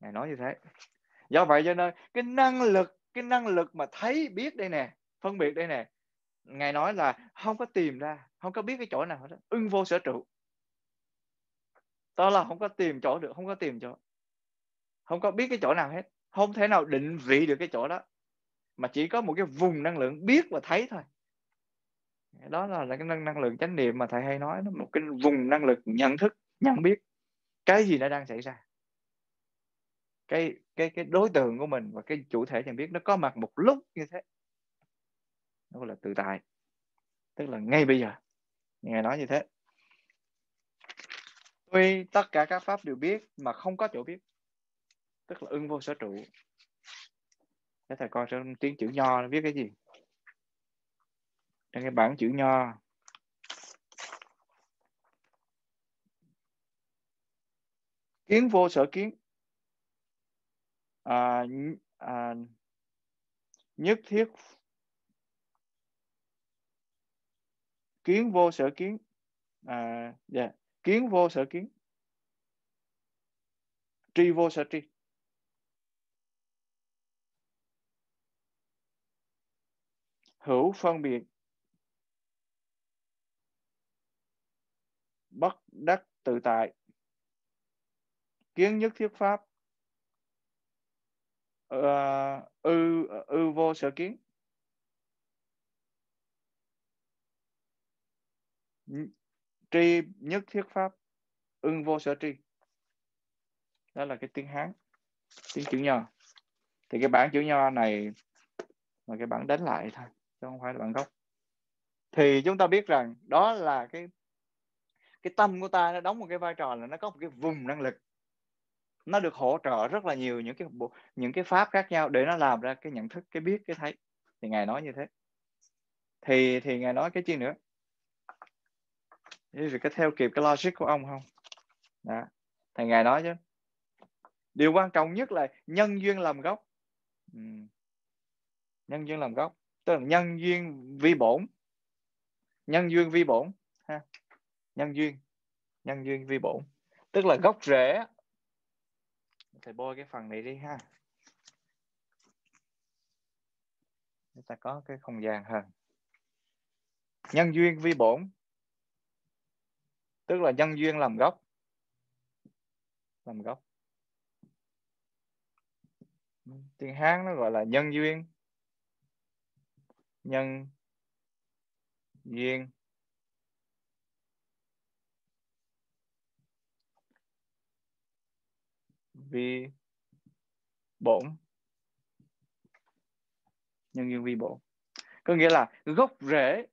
ngài nói như thế do vậy cho nên cái năng lực cái năng lực mà thấy biết đây nè phân biệt đây nè ngài nói là không có tìm ra không có biết cái chỗ nào hết ưng vô sở trụ đó là không có tìm chỗ được không có tìm chỗ không có biết cái chỗ nào hết không thể nào định vị được cái chỗ đó mà chỉ có một cái vùng năng lượng biết và thấy thôi đó là cái năng, năng lượng chánh niệm mà thầy hay nói nó một cái vùng năng lực nhận thức nhận biết cái gì nó đang xảy ra cái cái cái đối tượng của mình và cái chủ thể nhận biết nó có mặt một lúc như thế đó là tự tại tức là ngay bây giờ ngài nói như thế tuy tất cả các pháp đều biết mà không có chỗ biết tức là ưng vô sở trụ để thầy coi trong tiếng chữ nho nó viết cái gì trong cái bảng chữ nho kiến vô sở kiến à, à, nhất thiết kiến vô sở kiến à, yeah. Dạ. kiến vô sở kiến tri vô sở tri hữu phân biệt bất đắc tự tại kiến nhất thiết pháp ờ, ư ừ, ư vô sở kiến tri nhất thiết pháp ưng vô sở tri đó là cái tiếng hán tiếng chữ nho thì cái bản chữ nho này là cái bản đánh lại thôi chứ không phải là bản gốc thì chúng ta biết rằng đó là cái cái tâm của ta nó đóng một cái vai trò là nó có một cái vùng năng lực nó được hỗ trợ rất là nhiều những cái những cái pháp khác nhau để nó làm ra cái nhận thức cái biết cái thấy thì ngài nói như thế thì thì ngài nói cái chi nữa thì có theo kịp cái logic của ông không đó. thầy ngài nói chứ điều quan trọng nhất là nhân duyên làm gốc ừ. nhân duyên làm gốc tức là nhân duyên vi bổn nhân duyên vi bổn ha nhân duyên nhân duyên vi bổn tức là gốc rễ thầy bôi cái phần này đi ha chúng ta có cái không gian hơn nhân duyên vi bổn tức là nhân duyên làm gốc làm gốc tiếng hán nó gọi là nhân duyên nhân duyên vi bổn nhân duyên vi bổn có nghĩa là gốc rễ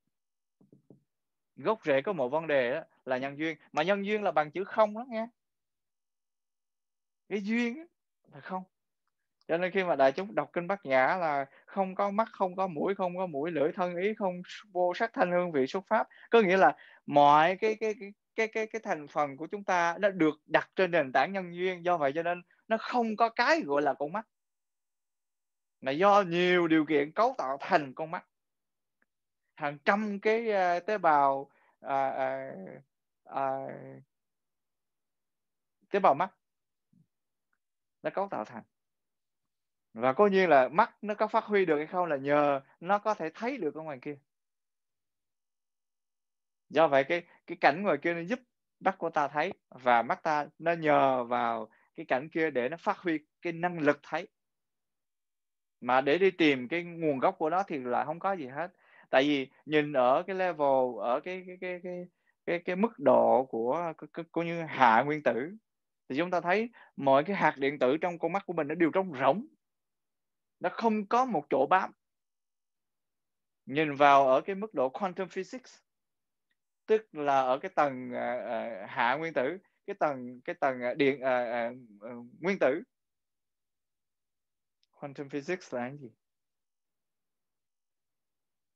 gốc rễ có một vấn đề đó là nhân duyên mà nhân duyên là bằng chữ không đó nghe cái duyên là không cho nên khi mà đại chúng đọc kinh bát nhã là không có mắt không có mũi không có mũi lưỡi thân ý không vô sắc thanh hương vị xuất pháp có nghĩa là mọi cái cái cái cái cái thành phần của chúng ta nó được đặt trên nền tảng nhân duyên do vậy cho nên nó không có cái gọi là con mắt là do nhiều điều kiện cấu tạo thành con mắt hàng trăm cái uh, tế bào à, à, à, tế bào mắt nó cấu tạo thành và có nhiên là mắt nó có phát huy được hay không là nhờ nó có thể thấy được ở ngoài kia do vậy cái cái cảnh ngoài kia nó giúp mắt của ta thấy và mắt ta nó nhờ vào cái cảnh kia để nó phát huy cái năng lực thấy mà để đi tìm cái nguồn gốc của nó thì lại không có gì hết tại vì nhìn ở cái level ở cái cái cái cái cái, cái mức độ của coi như hạ nguyên tử thì chúng ta thấy mọi cái hạt điện tử trong con mắt của mình nó đều trống rỗng nó không có một chỗ bám nhìn vào ở cái mức độ quantum physics tức là ở cái tầng uh, hạ nguyên tử cái tầng cái tầng à, điện uh, uh, nguyên tử quantum physics là cái gì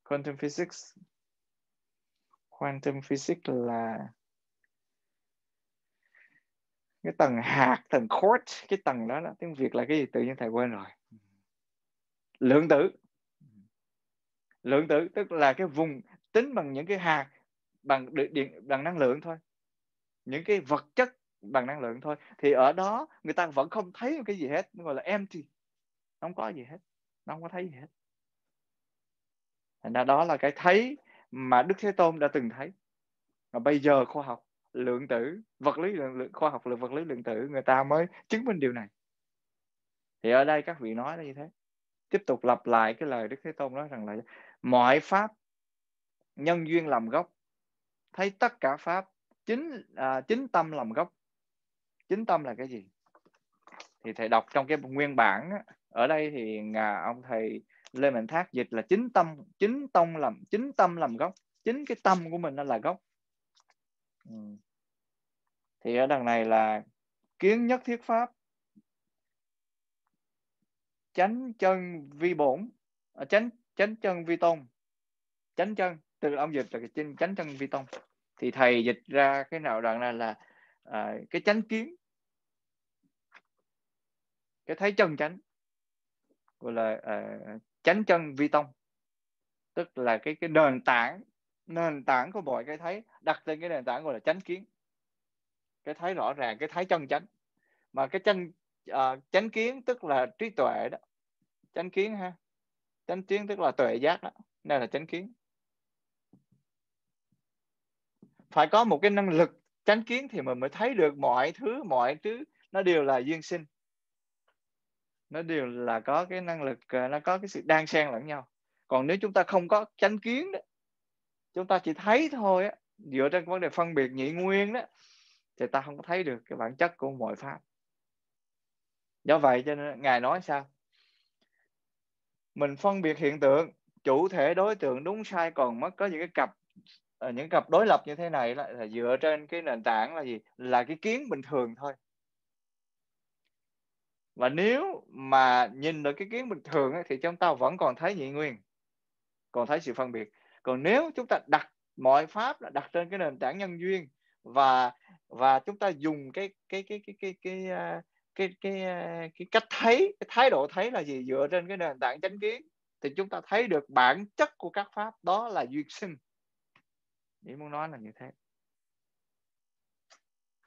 quantum physics quantum physics là cái tầng hạt tầng quark cái tầng đó là tiếng việt là cái gì tự nhiên thầy quên rồi lượng tử lượng tử tức là cái vùng tính bằng những cái hạt bằng điện bằng năng lượng thôi những cái vật chất bằng năng lượng thôi thì ở đó người ta vẫn không thấy cái gì hết gọi là empty không có gì hết không có thấy gì hết thành ra đó là cái thấy mà đức thế tôn đã từng thấy mà bây giờ khoa học lượng tử vật lý lượng, lượng khoa học lượng vật lý lượng tử người ta mới chứng minh điều này thì ở đây các vị nói là như thế tiếp tục lặp lại cái lời Đức Thế Tôn nói rằng là mọi pháp nhân duyên làm gốc thấy tất cả pháp chính à, chính tâm làm gốc chính tâm là cái gì thì thầy đọc trong cái nguyên bản ở đây thì à, ông thầy Lê Mạnh Thác dịch là chính tâm chính tông làm chính tâm làm gốc chính cái tâm của mình nó là gốc ừ. thì ở đằng này là kiến nhất thiết pháp chánh chân vi bổn à, chánh chánh chân vi tông chánh chân từ ông dịch là cái chánh, chánh chân vi tông thì thầy dịch ra cái nào đoạn này là à, cái chánh kiến cái thấy chân chánh gọi là à, chánh chân vi tông tức là cái cái nền tảng nền tảng của mọi cái thấy đặt lên cái nền tảng gọi là chánh kiến cái thấy rõ ràng cái thấy chân chánh mà cái chân uh, chánh kiến tức là trí tuệ đó chánh kiến ha chánh kiến tức là tuệ giác đó đây là chánh kiến phải có một cái năng lực chánh kiến thì mình mới thấy được mọi thứ mọi thứ nó đều là duyên sinh nó đều là có cái năng lực ờ, nó có cái sự đan xen lẫn nhau còn nếu chúng ta không có chánh kiến đó chúng ta chỉ thấy thôi á, dựa trên vấn đề phân biệt nhị nguyên đó thì ta không thấy được cái bản chất của mọi pháp do vậy cho nên ngài nói sao mình phân biệt hiện tượng chủ thể đối tượng đúng sai còn mất có những cái cặp ờ, những cặp đối lập như thế này là, là dựa trên cái nền tảng là gì là cái kiến bình thường thôi và nếu mà nhìn được cái kiến bình thường ấy, thì chúng ta vẫn còn thấy nhị nguyên còn thấy sự phân biệt còn nếu chúng ta đặt mọi pháp là đặt trên cái nền tảng nhân duyên và và chúng ta dùng cái cái cái cái cái cái, cái à, cái cái ờ, cái cách thấy cái thái độ thấy là gì dựa trên cái nền tảng chánh kiến thì chúng ta thấy được bản chất của các pháp đó là duyên sinh ý muốn nói là như thế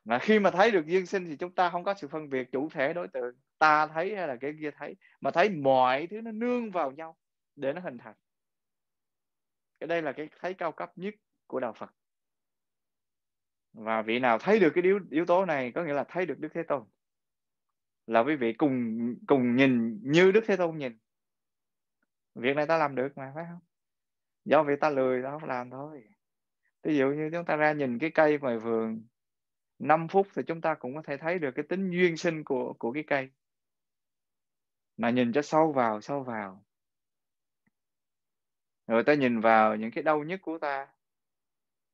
mà khi mà thấy được duyên sinh thì chúng ta không có sự phân biệt chủ thể đối tượng ta thấy hay là cái kia thấy mà thấy mọi thứ nó nương vào nhau để nó hình thành cái đây là cái thấy cao cấp nhất của đạo Phật và vị nào thấy được cái yếu, yếu tố này có nghĩa là thấy được Đức Thế Tôn là quý vị cùng cùng nhìn như đức thế tôn nhìn việc này ta làm được mà phải không do vì ta lười ta không làm thôi ví dụ như chúng ta ra nhìn cái cây ngoài vườn 5 phút thì chúng ta cũng có thể thấy được cái tính duyên sinh của của cái cây mà nhìn cho sâu vào sâu vào rồi ta nhìn vào những cái đau nhức của ta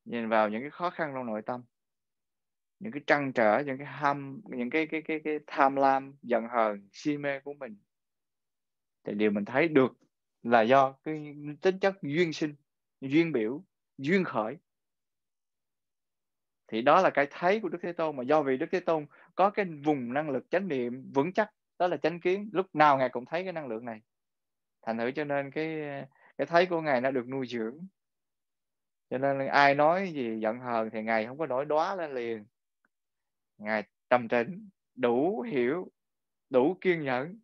nhìn vào những cái khó khăn trong nội tâm những cái trăn trở những cái ham những cái cái cái cái tham lam giận hờn si mê của mình thì điều mình thấy được là do cái tính chất duyên sinh duyên biểu duyên khởi thì đó là cái thấy của đức thế tôn mà do vì đức thế tôn có cái vùng năng lực chánh niệm vững chắc đó là chánh kiến lúc nào ngài cũng thấy cái năng lượng này thành thử cho nên cái cái thấy của ngài nó được nuôi dưỡng cho nên ai nói gì giận hờn thì ngài không có nổi đóa lên liền ngài tâm tính đủ hiểu đủ kiên nhẫn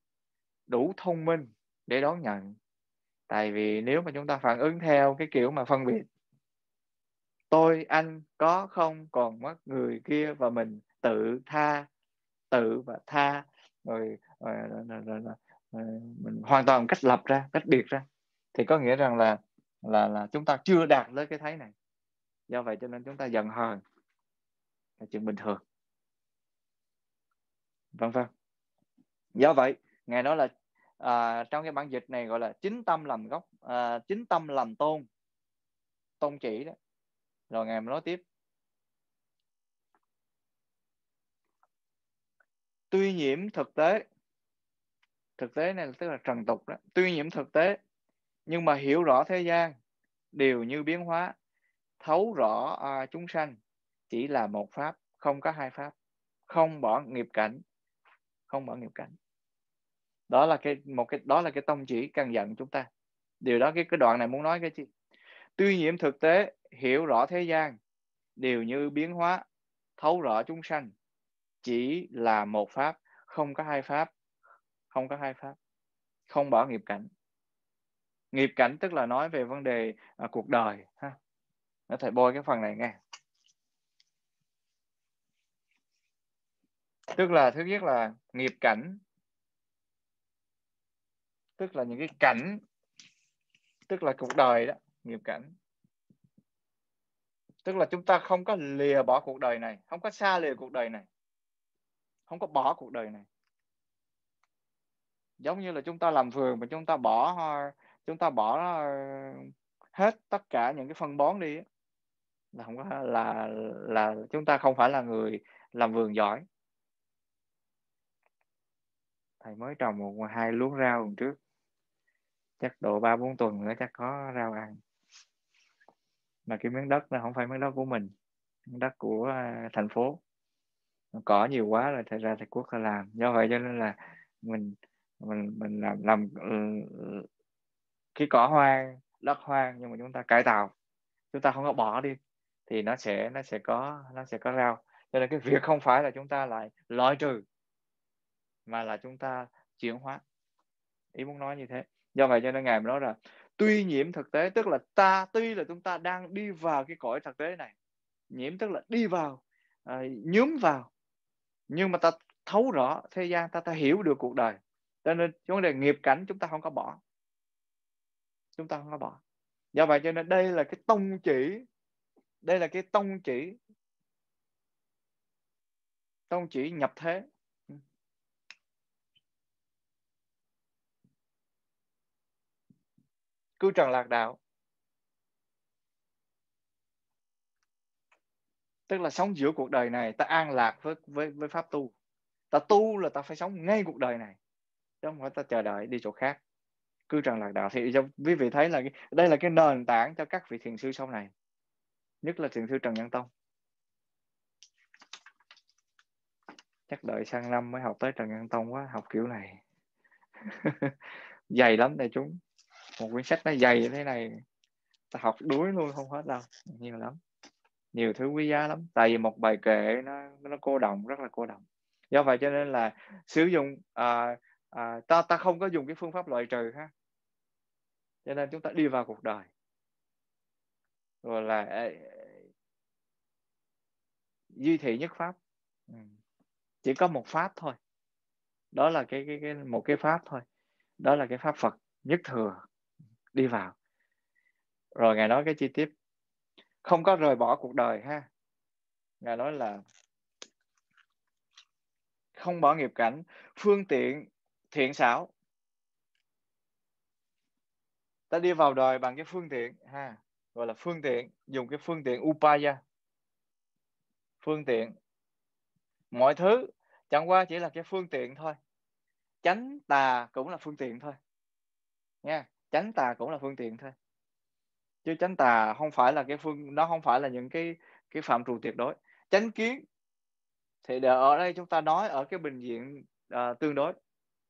đủ thông minh để đón nhận tại vì nếu mà chúng ta phản ứng theo cái kiểu mà phân biệt tôi anh có không còn mất người kia và mình tự tha tự và tha rồi, ờ, rồi, rồi, rồi, rồi, rồi ờ, mình hoàn toàn cách lập ra cách biệt ra thì có nghĩa rằng là là là chúng ta chưa đạt tới cái thấy này do vậy cho nên chúng ta giận hờn là chuyện bình thường vâng vân do vậy ngài nói là à, trong cái bản dịch này gọi là chính tâm làm gốc à, chính tâm làm tôn tôn chỉ đó rồi ngài nói tiếp tuy nhiễm thực tế thực tế này tức là trần tục đó tuy nhiễm thực tế nhưng mà hiểu rõ thế gian đều như biến hóa thấu rõ à, chúng sanh chỉ là một pháp không có hai pháp không bỏ nghiệp cảnh không mở nghiệp cảnh đó là cái một cái đó là cái tông chỉ căn dặn chúng ta điều đó cái cái đoạn này muốn nói cái chi tuy nhiễm thực tế hiểu rõ thế gian đều như biến hóa thấu rõ chúng sanh chỉ là một pháp không có hai pháp không có hai pháp không bỏ nghiệp cảnh nghiệp cảnh tức là nói về vấn đề à, cuộc đời ha nó thầy bôi cái phần này nghe tức là thứ nhất là nghiệp cảnh tức là những cái cảnh tức là cuộc đời đó nghiệp cảnh tức là chúng ta không có lìa bỏ cuộc đời này không có xa lìa cuộc đời này không có bỏ cuộc đời này giống như là chúng ta làm vườn mà chúng ta bỏ chúng ta bỏ hết tất cả những cái phân bón đi là không có là là chúng ta không phải là người làm vườn giỏi thầy mới trồng một hai luống rau lần trước chắc độ ba bốn tuần nữa chắc có rau ăn mà cái miếng đất nó không phải miếng đất của mình miếng đất của à, thành phố cỏ nhiều quá rồi thật ra thầy quốc là làm do vậy cho nên là mình mình mình làm làm ừ, cái cỏ hoang đất hoang nhưng mà chúng ta cải tạo chúng ta không có bỏ đi thì nó sẽ nó sẽ có nó sẽ có rau cho nên cái việc không phải là chúng ta lại loại trừ mà là chúng ta chuyển hóa ý muốn nói như thế do vậy cho nên ngài mới nói là tuy nhiễm thực tế tức là ta tuy là chúng ta đang đi vào cái cõi thực tế này nhiễm tức là đi vào à, nhúm vào nhưng mà ta thấu rõ thế gian ta ta hiểu được cuộc đời cho nên vấn đề nghiệp cảnh chúng ta không có bỏ chúng ta không có bỏ do vậy cho nên đây là cái tông chỉ đây là cái tông chỉ tông chỉ nhập thế cứu trần lạc đạo tức là sống giữa cuộc đời này ta an lạc với với với pháp tu ta tu là ta phải sống ngay cuộc đời này chứ không phải ta chờ đợi đi chỗ khác cứ trần lạc đạo thì quý vị thấy là đây là cái nền tảng cho các vị thiền sư sau này nhất là thiền sư trần nhân tông chắc đợi sang năm mới học tới trần nhân tông quá học kiểu này dày lắm đây chúng một quyển sách nó dày thế này ta học đuối luôn không hết đâu nhiều lắm nhiều thứ quý giá lắm tại vì một bài kệ nó nó cô động rất là cô động do vậy cho nên là sử dụng à, à, ta ta không có dùng cái phương pháp loại trừ ha cho nên chúng ta đi vào cuộc đời rồi là à, duy thị nhất pháp ừ. chỉ có một pháp thôi đó là cái cái, cái một cái pháp thôi đó là cái pháp phật nhất thừa đi vào rồi ngài nói cái chi tiết không có rời bỏ cuộc đời ha ngài nói là không bỏ nghiệp cảnh phương tiện thiện xảo ta đi vào đời bằng cái phương tiện ha gọi là phương tiện dùng cái phương tiện upaya phương tiện mọi thứ chẳng qua chỉ là cái phương tiện thôi chánh tà cũng là phương tiện thôi nha chánh tà cũng là phương tiện thôi chứ chánh tà không phải là cái phương nó không phải là những cái cái phạm trù tuyệt đối chánh kiến thì ở đây chúng ta nói ở cái bình diện uh, ờ, tương đối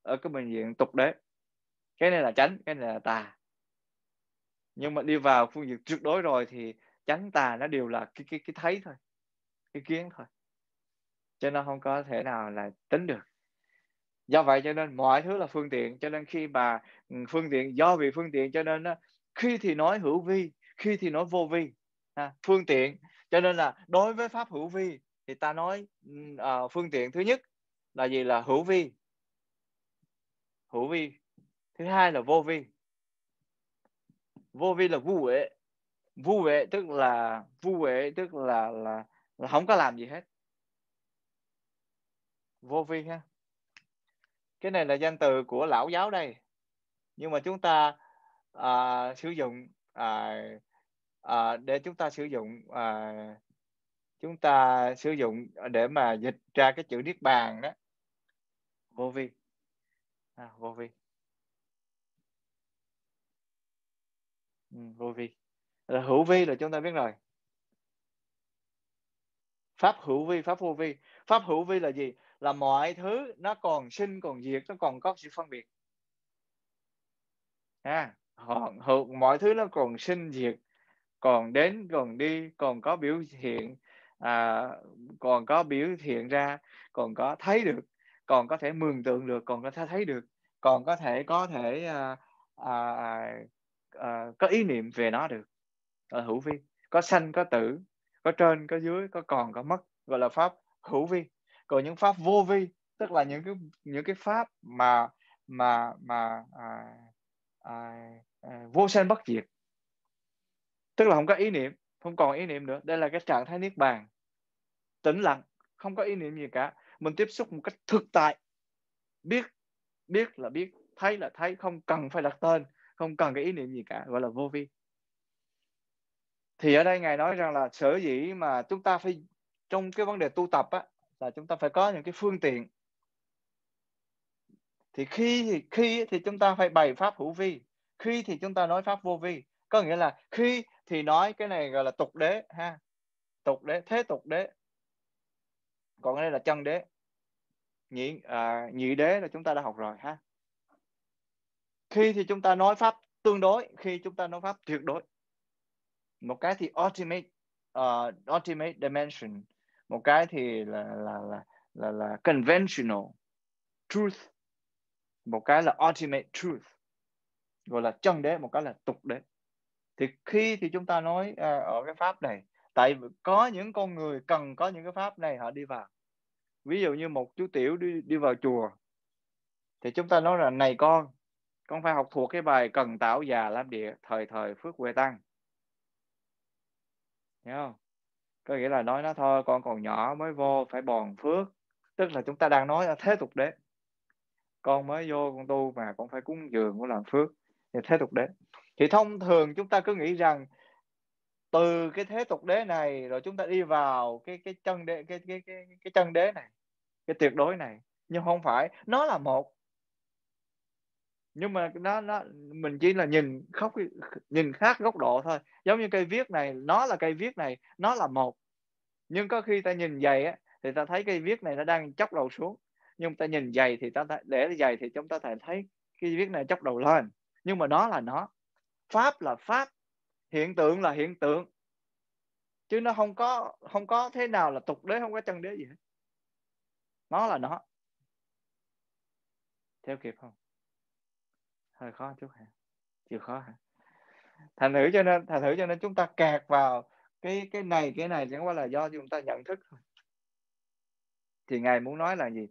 ở cái bình diện tục đế cái này là chánh cái này là tà nhưng mà đi vào phương diện tuyệt đối rồi thì chánh tà nó đều là cái cái cái thấy thôi cái kiến thôi cho nên không có thể nào là tính được do vậy cho nên mọi thứ là phương tiện cho nên khi mà ừ, phương tiện do vì phương tiện cho nên khi thì nói hữu vi khi thì nói vô vi phương tiện cho nên là đối với pháp hữu vi thì ta nói ừ, à, phương tiện thứ nhất là gì là hữu vi hữu vi thứ hai là vô vi vô vi là vô huệ vô huệ tức là vô huệ tức là, là là không có làm gì hết vô vi ha cái này là danh từ của lão giáo đây nhưng mà chúng ta à, sử dụng à, à, để chúng ta sử dụng à, chúng ta sử dụng để mà dịch ra cái chữ niết bàn đó vô vi à, vô vi ừ, vô vi là hữu vi là chúng ta biết rồi pháp hữu vi pháp vô vi pháp hữu vi là gì là mọi thứ nó còn sinh còn diệt nó còn có sự phân biệt ha hữu mọi thứ nó còn sinh diệt còn đến còn đi còn có biểu hiện à, còn có biểu hiện ra còn có thấy được còn có thể mường tượng được còn có thể thấy được còn có thể có thể à, à, à, à có ý niệm về nó được là hữu vi có sanh có tử có trên có dưới có còn có mất gọi là pháp hữu vi còn những pháp vô vi tức là những cái những cái pháp mà mà mà à, à, à, vô sanh bất diệt tức là không có ý niệm không còn ý niệm nữa đây là cái trạng thái niết bàn tĩnh lặng không có ý niệm gì cả mình tiếp xúc một cách thực tại biết biết là biết thấy là thấy không cần phải đặt tên không cần cái ý niệm gì cả gọi là vô vi thì ở đây ngài nói rằng là sở dĩ mà chúng ta phải trong cái vấn đề tu tập á là chúng ta phải có những cái phương tiện thì khi thì khi thì chúng ta phải bày pháp hữu vi khi thì chúng ta nói pháp vô vi có nghĩa là khi thì nói cái này gọi là tục đế ha tục đế thế tục đế còn đây là chân đế nhị à, nhị đế là chúng ta đã học rồi ha khi thì chúng ta nói pháp tương đối khi chúng ta nói pháp tuyệt đối một cái thì ultimate uh, ultimate dimension một cái thì là là là là là conventional truth một cái là ultimate truth gọi là chân đế một cái là tục đế thì khi thì chúng ta nói uh, ở cái pháp này tại có những con người cần có những cái pháp này họ đi vào ví dụ như một chú tiểu đi đi vào chùa thì chúng ta nói là này con con phải học thuộc cái bài cần tạo già làm địa thời thời phước huệ tăng hiểu không có nghĩa là nói nó thôi con còn nhỏ mới vô phải bòn phước tức là chúng ta đang nói là thế tục đế con mới vô con tu mà con phải cúng dường con làm phước thì thế tục đế thì thông thường chúng ta cứ nghĩ rằng từ cái thế tục đế này rồi chúng ta đi vào cái cái chân đế cái cái cái, cái chân đế này cái tuyệt đối này nhưng không phải nó là một nhưng mà nó nó mình chỉ là nhìn khóc nhìn khác góc độ thôi giống như cây viết này nó là cây viết này nó là một nhưng có khi ta nhìn dày á thì ta thấy cây viết này nó đang chóc đầu xuống nhưng ta nhìn dày thì ta để dày thì chúng ta thể thấy cây viết này chóc đầu lên nhưng mà nó là nó pháp là pháp hiện tượng là hiện tượng chứ nó không có không có thế nào là tục đế không có chân đế gì hết nó là nó theo kịp không hơi khó chút hả chưa khó hả thành thử cho nên thành thử cho nên chúng ta kẹt vào cái cái này cái này chẳng qua là do chúng ta nhận thức thôi thì ngài muốn nói là gì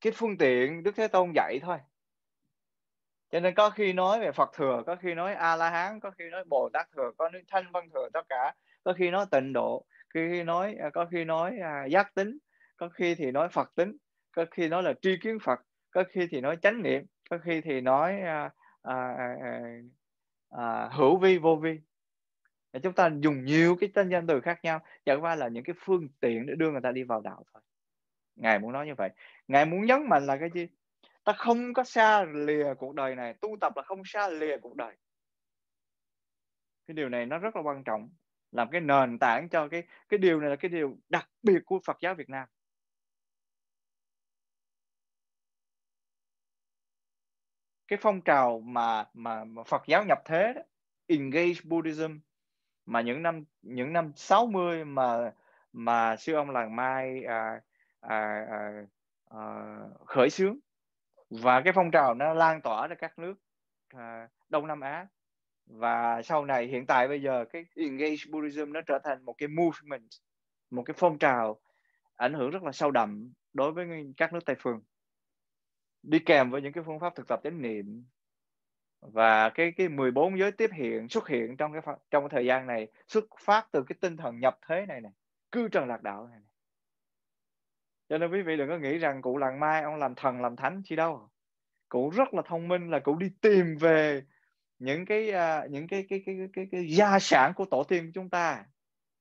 cái phương tiện đức thế tôn dạy thôi cho nên có khi nói về phật thừa có khi nói a la hán có khi nói bồ tát thừa có nói thanh văn thừa tất cả có khi nói tịnh độ khi nói à, có khi nói à, giác tính có khi thì nói phật tính có khi nói là tri kiến phật có khi thì nói chánh niệm có khi thì nói à, à, à, à, à hữu vi vô vi chúng ta dùng nhiều cái tên danh từ khác nhau chẳng qua là những cái phương tiện để đưa người ta đi vào đạo thôi ngài muốn nói như vậy ngài muốn nhấn mạnh là cái gì ta không có xa lìa cuộc đời này tu tập là không xa lìa cuộc đời cái điều này nó rất là quan trọng làm cái nền tảng cho cái cái điều này là cái điều đặc biệt của Phật giáo Việt Nam cái phong trào mà mà, mà Phật giáo nhập thế đó, engage Buddhism mà những năm những năm 60 mà mà sư ông làng Mai à, à, à, à, khởi xướng và cái phong trào nó lan tỏa ra các nước à, Đông Nam Á và sau này hiện tại bây giờ cái engage Buddhism nó trở thành một cái movement một cái phong trào ảnh hưởng rất là sâu đậm đối với các nước Tây phương đi kèm với những cái phương pháp thực tập chánh niệm và cái cái 14 giới tiếp hiện xuất hiện trong cái trong cái thời gian này xuất phát từ cái tinh thần nhập thế này này cư trần lạc đạo này, này cho nên quý vị đừng có nghĩ rằng cụ làng mai ông làm thần làm thánh chi đâu cụ rất là thông minh là cụ đi tìm về những cái uh, những cái cái, cái cái cái cái gia sản của tổ tiên của chúng ta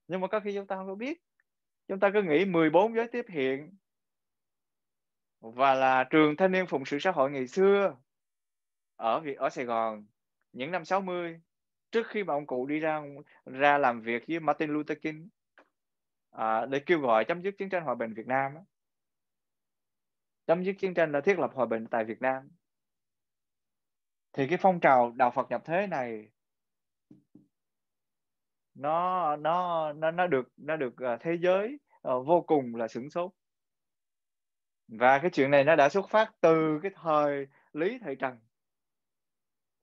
nhưng mà có khi chúng ta không có biết chúng ta cứ nghĩ 14 giới tiếp hiện và là trường thanh niên phụng sự xã hội ngày xưa ở Việt ở Sài Gòn những năm 60 trước khi mà ông cụ đi ra ra làm việc với Martin Luther King à, để kêu gọi chấm dứt chiến tranh hòa bình Việt Nam chấm dứt chiến tranh là thiết lập hòa bình tại Việt Nam thì cái phong trào đạo Phật nhập thế này nó nó nó nó được nó được à, thế giới uh, vô cùng là sửng sốt và cái chuyện này nó đã xuất phát từ cái thời lý thời trần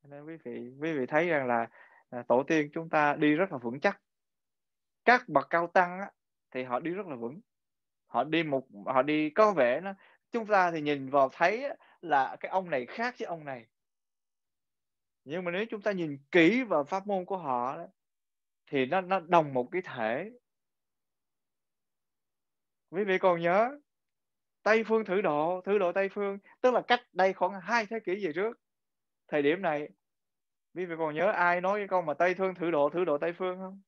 nên quý vị quý vị thấy rằng là à, tổ tiên chúng ta đi rất là vững chắc các bậc cao tăng á, thì họ đi rất là vững họ đi một họ đi có vẻ nó chúng ta thì nhìn vào thấy là cái ông này khác với ông này nhưng mà nếu chúng ta nhìn kỹ vào pháp môn của họ thì nó nó đồng một cái thể quý vị còn nhớ Tây phương thử độ, thử độ Tây phương, tức là cách đây khoảng hai thế kỷ về trước. Thời điểm này, quý vị còn nhớ ai nói cái câu mà Tây phương thử độ, thử độ Tây phương không?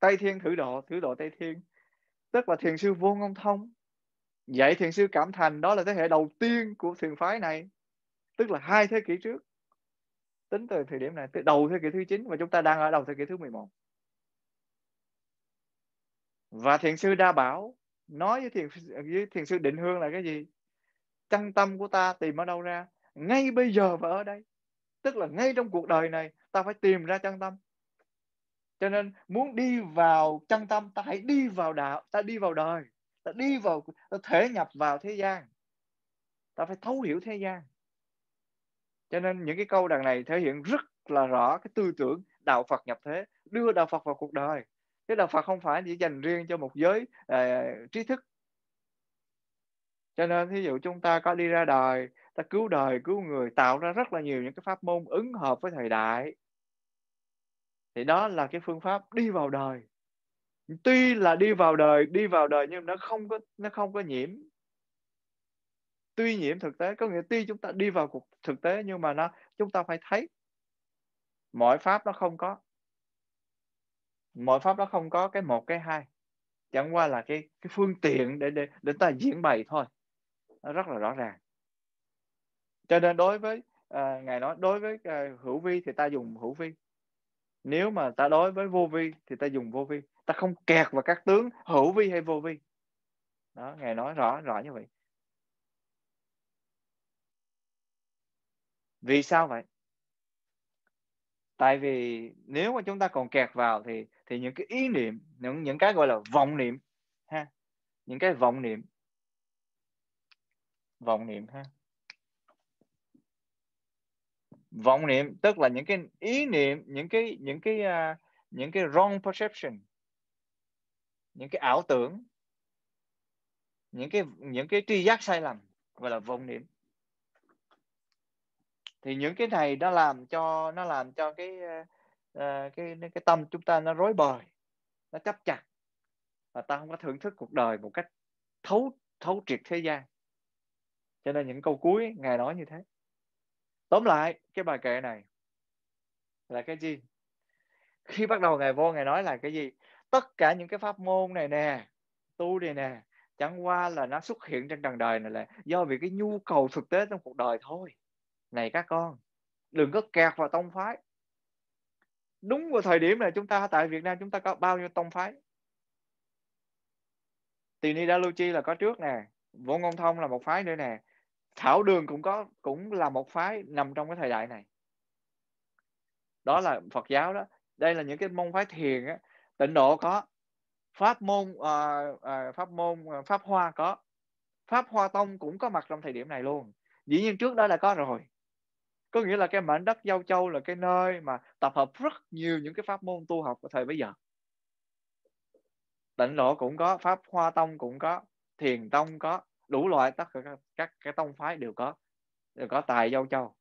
Tây thiên thử độ, thử độ Tây thiên. Tức là thiền sư vô ngôn thông. dạy thiền sư cảm thành đó là thế hệ đầu tiên của thiền phái này. Tức là hai thế kỷ trước. Tính từ thời điểm này, từ đầu thế kỷ thứ 9 và chúng ta đang ở đầu thế kỷ thứ 11. Và thiền sư đa bảo nói với thiền với thiền sư định hương là cái gì chân tâm của ta tìm ở đâu ra ngay bây giờ và ở đây tức là ngay trong cuộc đời này ta phải tìm ra chân tâm cho nên muốn đi vào chân tâm ta hãy đi vào đạo ta đi vào đời ta đi vào ta thể nhập vào thế gian ta phải thấu hiểu thế gian cho nên những cái câu đằng này thể hiện rất là rõ cái tư tưởng đạo Phật nhập thế đưa đạo Phật vào cuộc đời cái đạo Phật không phải chỉ dành riêng cho một giới uh, trí thức cho nên thí dụ chúng ta có đi ra đời ta cứu đời cứu người tạo ra rất là nhiều những cái pháp môn ứng hợp với thời đại thì đó là cái phương pháp đi vào đời tuy là đi vào đời đi vào đời nhưng nó không có nó không có nhiễm tuy nhiễm thực tế có nghĩa tuy chúng ta đi vào cuộc thực tế nhưng mà nó chúng ta phải thấy mọi pháp nó không có mọi pháp nó không có cái một cái hai chẳng qua là cái cái phương tiện để để để ta diễn bày thôi nó rất là rõ ràng cho nên đối với à, ngài nói đối với à, hữu vi thì ta dùng hữu vi nếu mà ta đối với vô vi thì ta dùng vô vi ta không kẹt vào các tướng hữu vi hay vô vi đó ngài nói rõ rõ như vậy vì sao vậy tại vì nếu mà chúng ta còn kẹt vào thì thì những cái ý niệm những những cái gọi là vọng niệm ha những cái vọng niệm vọng niệm ha vọng niệm tức là những cái ý niệm những cái những cái uh, những cái wrong perception những cái ảo tưởng những cái những cái tri giác sai lầm gọi là vọng niệm thì những cái này nó làm cho nó làm cho cái uh, cái cái tâm chúng ta nó rối bời nó chấp chặt và ta không có thưởng thức cuộc đời một cách thấu thấu triệt thế gian cho nên những câu cuối ngài nói như thế tóm lại cái bài kệ này là cái gì khi bắt đầu ngài vô ngài nói là cái gì tất cả những cái pháp môn này nè tu này nè chẳng qua là nó xuất hiện trên trần đời này là do vì cái nhu cầu thực tế trong cuộc đời thôi này các con đừng có kẹt vào tông phái đúng vào thời điểm này chúng ta tại Việt Nam chúng ta có bao nhiêu tông phái Tinidaluchi là có trước nè Vô Ngôn Thông là một phái nữa nè Thảo Đường cũng có cũng là một phái nằm trong cái thời đại này đó là Phật giáo đó đây là những cái môn phái thiền á tịnh độ có pháp môn uh, uh, pháp môn uh, pháp hoa có pháp hoa tông cũng có mặt trong thời điểm này luôn dĩ nhiên trước đó là có rồi có nghĩa là cái mảnh đất giao châu là cái nơi mà tập hợp rất nhiều những cái pháp môn tu học của thời bây giờ tịnh độ cũng có pháp hoa tông cũng có thiền tông có đủ loại tất cả các, các cái tông phái đều có đều có tài giao châu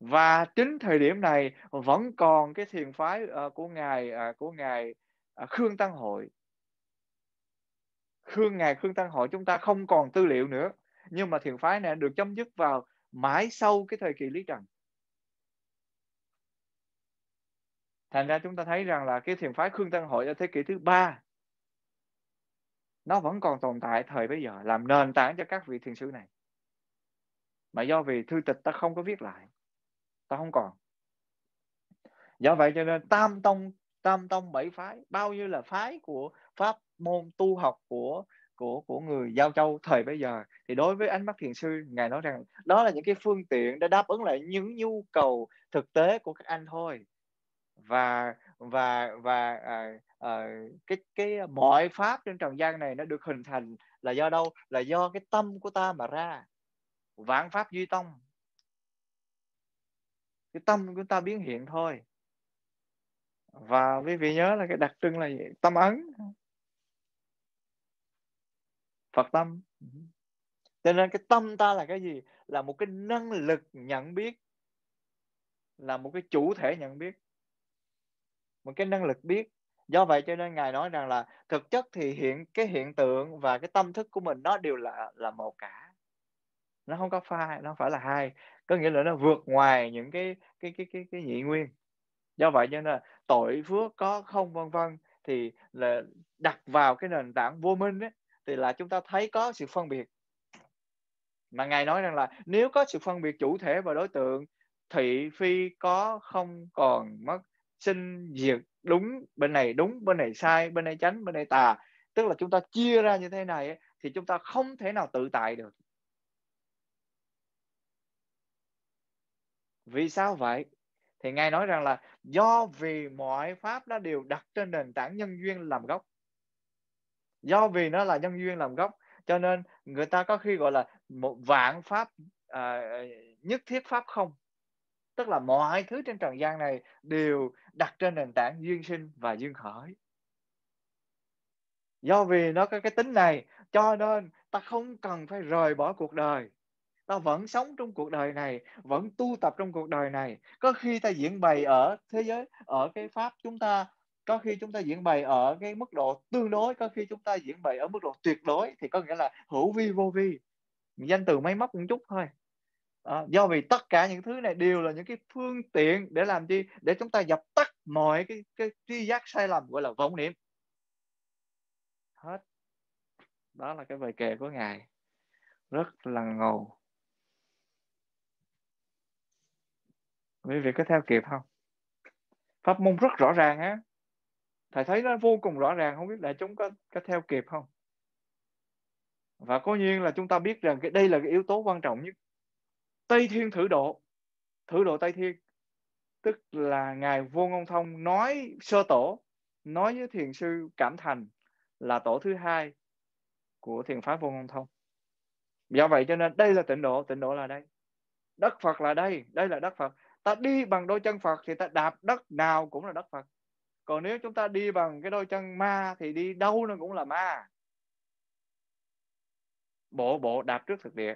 và chính thời điểm này vẫn còn cái thiền phái uh, của ngài uh, của ngài uh, khương tăng hội khương ngài khương tăng hội chúng ta không còn tư liệu nữa nhưng mà thiền phái này được chấm dứt vào mãi sau cái thời kỳ lý trần thành ra chúng ta thấy rằng là cái thiền phái khương tân hội ở thế kỷ thứ ba nó vẫn còn tồn tại thời bây giờ làm nền tảng cho các vị thiền sư này mà do vì thư tịch ta không có viết lại ta không còn do vậy cho nên tam tông tam tông bảy phái bao nhiêu là phái của pháp môn tu học của của của người giao châu thời bây giờ thì đối với ánh mắt thiền sư ngài nói rằng đó là những cái phương tiện để đáp ứng lại những nhu cầu thực tế của các anh thôi và và và à, à, cái cái mọi pháp trên trần gian này nó được hình thành là do đâu là do cái tâm của ta mà ra vạn pháp duy tông cái tâm của ta biến hiện thôi và quý vị nhớ là cái đặc trưng là gì tâm ấn Phật tâm ừ. cho nên cái tâm ta là cái gì là một cái năng lực nhận biết là một cái chủ thể nhận biết một cái năng lực biết do vậy cho nên ngài nói rằng là thực chất thì hiện cái hiện tượng và cái tâm thức của mình nó đều là là một cả nó không có pha nó phải là hai có nghĩa là nó vượt ngoài những cái cái cái cái cái nhị nguyên do vậy cho nên là tội phước có không vân vân thì là đặt vào cái nền tảng vô minh ấy, thì là chúng ta thấy có sự phân biệt mà ngài nói rằng là nếu có sự phân biệt chủ thể và đối tượng thị phi có không còn mất sinh diệt đúng bên này đúng bên này sai bên này chánh bên này tà tức là chúng ta chia ra như thế này thì chúng ta không thể nào tự tại được vì sao vậy thì ngài nói rằng là do vì mọi pháp nó đều đặt trên nền tảng nhân duyên làm gốc do vì nó là nhân duyên làm gốc cho nên người ta có khi gọi là một vạn pháp à, nhất thiết pháp không tức là mọi thứ trên trần gian này đều đặt trên nền tảng duyên sinh và duyên khởi do vì nó có cái tính này cho nên ta không cần phải rời bỏ cuộc đời ta vẫn sống trong cuộc đời này vẫn tu tập trong cuộc đời này có khi ta diễn bày ở thế giới ở cái pháp chúng ta có khi chúng ta diễn bày ở cái mức độ tương đối có khi chúng ta diễn bày ở mức độ tuyệt đối thì có nghĩa là hữu vi vô vi danh từ máy móc một chút thôi à, do vì tất cả những thứ này đều là những cái phương tiện để làm chi để chúng ta dập tắt mọi cái cái tri giác sai lầm gọi là vọng niệm hết đó là cái bài kệ của ngài rất là ngầu quý vị có theo kịp không pháp môn rất rõ ràng á thầy thấy nó vô cùng rõ ràng không biết đại chúng có có theo kịp không và có nhiên là chúng ta biết rằng cái đây là cái yếu tố quan trọng nhất tây thiên thử độ thử độ tây thiên tức là ngài vô ngôn thông nói sơ tổ nói với thiền sư cảm thành là tổ thứ hai của thiền phái vô ngôn thông do vậy cho nên đây là tịnh độ tịnh độ là đây đất phật là đây đây là đất phật ta đi bằng đôi chân phật thì ta đạp đất nào cũng là đất phật còn nếu chúng ta đi bằng cái đôi chân ma thì đi đâu nó cũng là ma bộ bộ đạp trước thực địa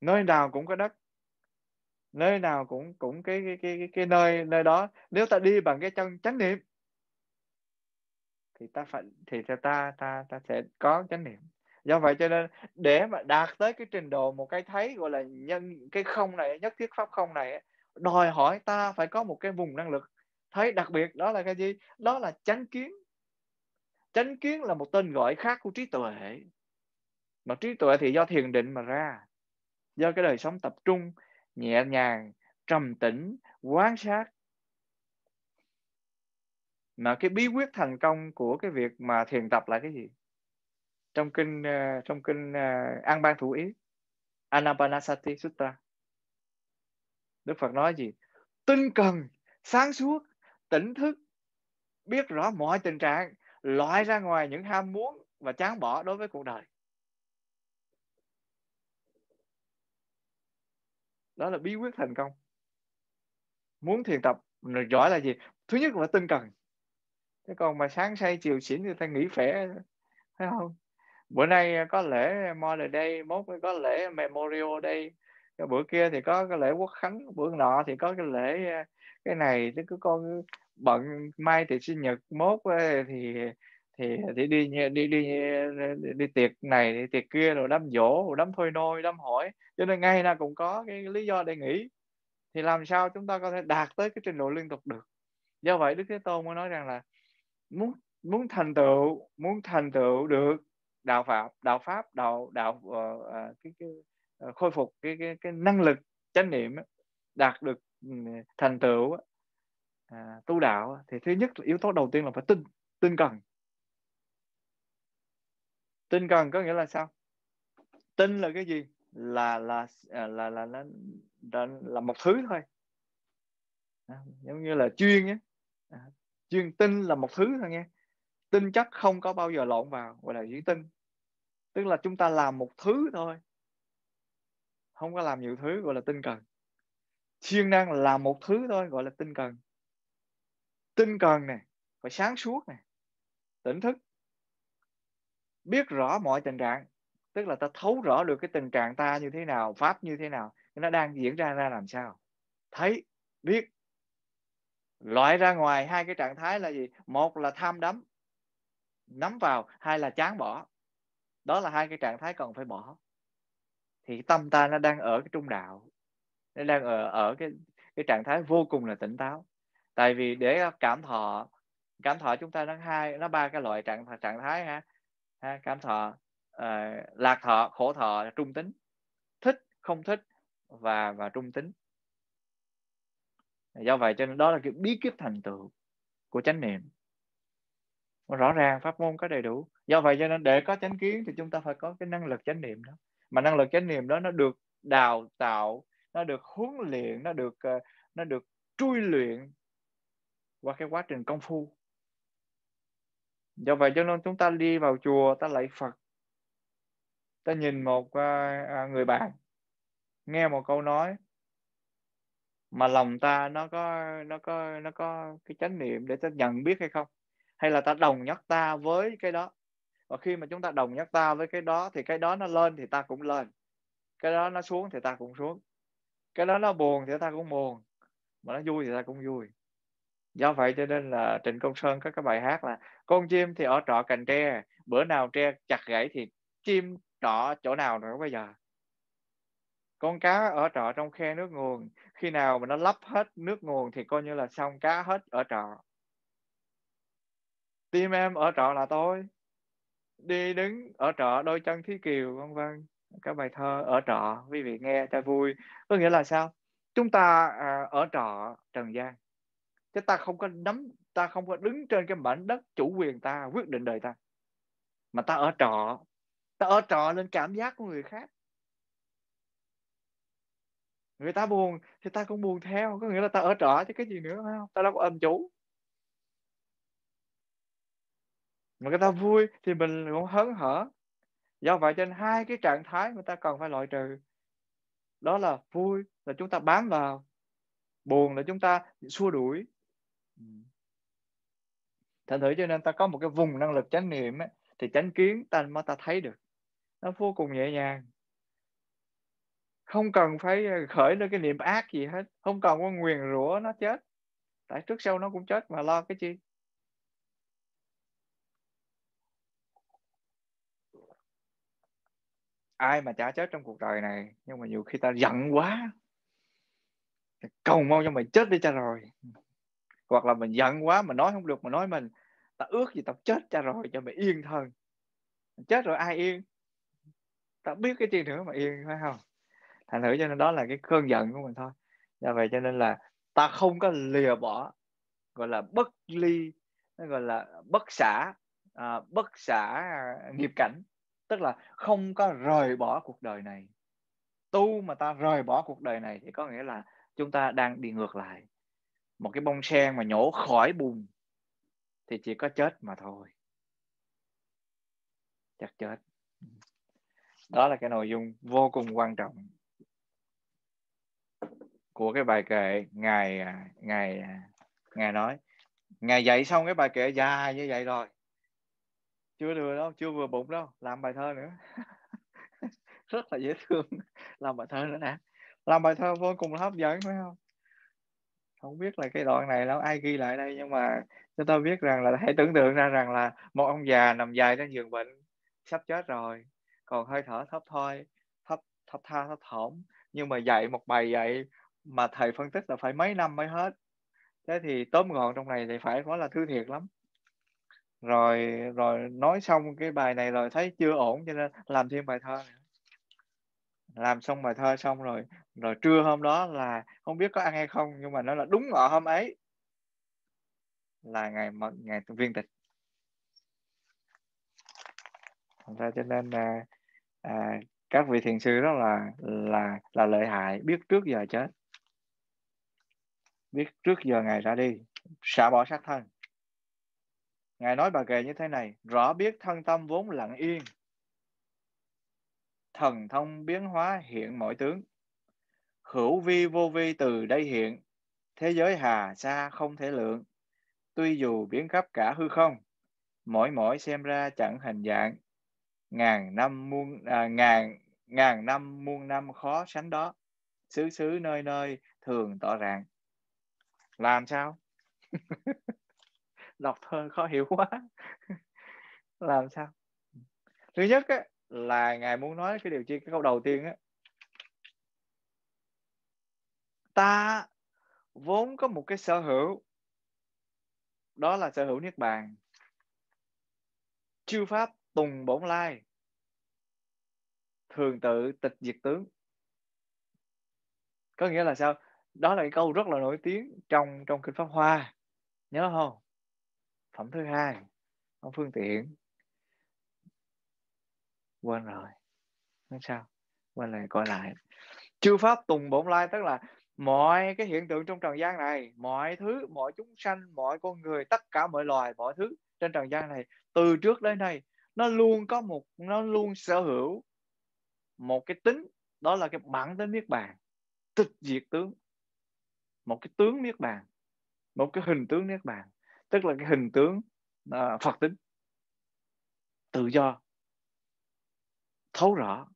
nơi nào cũng có đất nơi nào cũng cũng cái cái cái cái, cái nơi nơi đó nếu ta đi bằng cái chân chánh niệm thì ta phải thì ta ta ta, ta sẽ có chánh niệm do vậy cho nên để mà đạt tới cái trình độ một cái thấy gọi là nhân cái không này nhất thiết pháp không này đòi hỏi ta phải có một cái vùng năng lực thấy đặc biệt đó là cái gì đó là chánh kiến chánh kiến là một tên gọi khác của trí tuệ mà trí tuệ thì do thiền định mà ra do cái đời sống tập trung nhẹ nhàng trầm tĩnh quan sát mà cái bí quyết thành công của cái việc mà thiền tập là cái gì trong kinh ờ, trong kinh ờ, an ban thủ ý anapanasati sutta đức phật nói gì tinh cần sáng suốt tỉnh thức biết rõ mọi tình trạng loại ra ngoài những ham muốn và chán bỏ đối với cuộc đời đó là bí quyết thành công muốn thiền tập giỏi là gì thứ nhất là tinh cần thế còn mà sáng say chiều xỉn thì ta nghỉ phẻ thấy không bữa nay có lễ Mother Day mốt có lễ Memorial Day bữa kia thì có cái lễ quốc khánh bữa nọ thì có cái lễ cái này thì cứ con bận mai thì sinh nhật mốt ấy, thì thì thì đi đi đi đi, đi tiệc này đi tiệc kia rồi đám dỗ rồi đám thôi nôi đám hỏi cho nên ngay nào cũng có cái lý do để nghỉ thì làm sao chúng ta có thể đạt tới cái trình độ liên tục được do vậy đức thế tôn mới nói rằng là muốn muốn thành tựu muốn thành tựu được đạo pháp đạo pháp đạo đạo uh, cái, cái uh, khôi phục cái cái cái năng lực chánh niệm đạt được ừ, thành tựu à, tu đạo thì thứ nhất yếu tố đầu tiên là phải tin tin cần tin cần có nghĩa là sao tin là cái gì là là à, là là là, là, là, một thứ thôi à, giống như là chuyên á à, chuyên tin là một thứ thôi nghe tin chắc không có bao giờ lộn vào gọi là chỉ tin tức là chúng ta làm một thứ thôi không có làm nhiều thứ gọi là tinh cần siêng năng là một thứ thôi gọi là tinh cần tinh cần này phải sáng suốt này tỉnh thức biết rõ mọi tình trạng tức là ta thấu rõ được cái tình trạng ta như thế nào pháp như thế nào nó đang diễn ra ra làm sao thấy biết loại ra ngoài hai cái trạng thái là gì một là tham đắm nắm vào hai là chán bỏ đó là hai cái trạng thái cần phải bỏ thì tâm ta nó đang ở cái trung đạo nó đang ở ở cái cái trạng thái vô cùng là tỉnh táo tại vì để cảm thọ cảm thọ chúng ta nó hai nó ba cái loại trạng trạng thái ha, ha cảm thọ uh, lạc thọ khổ thọ trung tính thích không thích và và trung tính do vậy cho nên đó là cái bí kíp thành tựu của chánh niệm rõ ràng pháp môn có đầy đủ do vậy cho nên để có chánh kiến thì chúng ta phải có cái năng lực chánh niệm đó mà năng lực chánh niệm đó nó được đào tạo nó được huấn luyện nó được ờ, nó được trui luyện qua cái quá trình công phu do vậy cho nên chúng ta đi vào chùa ta lạy phật ta nhìn một uh, người bạn nghe một câu nói mà lòng ta nó có nó có nó có cái chánh niệm để ta nhận biết hay không hay là ta đồng nhất ta với cái đó và khi mà chúng ta đồng nhất ta với cái đó thì cái đó nó lên thì ta cũng lên cái đó nó xuống thì ta cũng xuống cái đó nó buồn thì ta cũng buồn mà nó vui thì ta cũng vui do vậy cho nên là Trịnh Công Sơn có cái bài hát là con chim thì ở trọ cành tre bữa nào tre chặt gãy thì chim trọ chỗ nào nữa bây giờ con cá ở trọ trong khe nước nguồn khi nào mà nó lấp hết nước nguồn thì coi như là xong cá hết ở trọ tim em ở trọ là tôi đi đứng ở trọ đôi chân thí kiều vân vân các bài thơ ở trọ quý vị nghe cho vui có nghĩa là sao chúng ta à, ở trọ trần gian chứ ta không có nắm ta không có đứng trên cái mảnh đất chủ quyền ta quyết định đời ta mà ta ở trọ ta ở trọ lên cảm giác của người khác người ta buồn thì ta cũng buồn theo có nghĩa là ta ở trọ chứ cái gì nữa phải không ta đâu có âm chủ mà người ta vui thì mình cũng hớn hở do vậy trên hai cái trạng thái người ta cần phải loại trừ đó là vui là chúng ta bám vào buồn là chúng ta xua đuổi Ừ. thành thử cho nên ta có một cái vùng năng lực chánh niệm ấy, thì chánh kiến ta mới ta thấy được nó vô cùng nhẹ nhàng không cần phải ờ, khởi lên cái niệm ác gì hết không cần có nguyền rủa nó chết tại trước sau nó cũng chết mà lo cái chi ai mà chả chết trong cuộc đời này nhưng mà nhiều khi ta giận quá cầu mong cho mày chết đi cho rồi hoặc là mình giận quá mà nói không được mà nói mình tao ước gì tao chết cha rồi cho mày yên thân chết rồi ai yên tao biết cái chi nữa mà yên phải không thành thử cho nên đó là cái cơn giận của mình thôi do vậy cho nên là ta không có lìa bỏ gọi là bất ly nó gọi là bất xả à, bất xả nghiệp cảnh tức là không có rời bỏ cuộc đời này tu mà ta rời bỏ cuộc đời này thì có nghĩa là chúng ta đang đi ngược lại một cái bông sen mà nhổ khỏi bùn thì chỉ có chết mà thôi chắc chết đó là cái nội dung vô cùng quan trọng của cái bài kệ ngài à, ngài à, ngài nói ngài dạy xong cái bài kệ dài như vậy rồi chưa được đâu chưa vừa bụng đâu làm bài thơ nữa rất là dễ thương làm bài thơ nữa nè làm bài thơ vô cùng hấp dẫn phải không không biết là cái đoạn này là ai ghi lại đây nhưng mà chúng ta biết rằng là hãy tưởng tượng ra rằng là một ông già nằm dài trên giường bệnh sắp chết rồi còn hơi thở thấp thoi thấp thấp tha thấp thỏm nhưng mà dạy một bài dạy mà thầy phân tích là phải mấy năm mới hết thế thì tóm gọn trong này thì phải có là thứ thiệt lắm rồi rồi nói xong cái bài này rồi thấy chưa ổn cho nên làm thêm bài thơ nữa làm xong bài thơ xong rồi rồi trưa hôm đó là không biết có ăn hay không nhưng mà nó là đúng ở hôm ấy là ngày mận ngày viên tịch thành ra cho nên là à, các vị thiền sư đó là là là lợi hại biết trước giờ chết biết trước giờ ngày ra đi xả bỏ sát thân ngài nói bà kệ như thế này rõ biết thân tâm vốn lặng yên thần thông biến hóa hiện mọi tướng. Hữu vi vô vi từ đây hiện, thế giới hà xa không thể lượng. Tuy dù biến khắp cả hư không, mỗi mỗi xem ra chẳng hình dạng. Ngàn năm muôn à, ngàn ngàn năm muôn năm khó sánh đó. Xứ xứ nơi nơi thường tỏ rạng. Làm sao? Đọc thơ khó hiểu quá. Làm sao? Thứ nhất á, là ngài muốn nói cái điều chi cái câu đầu tiên á ta vốn có một cái sở hữu đó là sở hữu niết bàn chư pháp tùng bổn lai thường tự tịch diệt tướng có nghĩa là sao đó là cái câu rất là nổi tiếng trong trong kinh pháp hoa nhớ không phẩm thứ hai ông phương tiện quên rồi nói sao quên lại coi lại chư pháp tùng bổn lai tức là mọi cái hiện tượng trong trần gian này mọi thứ mọi chúng sanh mọi con người tất cả mọi loài mọi thứ trên trần gian này từ trước đến nay nó luôn có một nó luôn sở hữu một cái tính đó là cái bản tính niết bàn tịch diệt tướng một cái tướng niết bàn một cái hình tướng niết bàn tức là cái hình tướng uh, phật tính tự do thấu rõ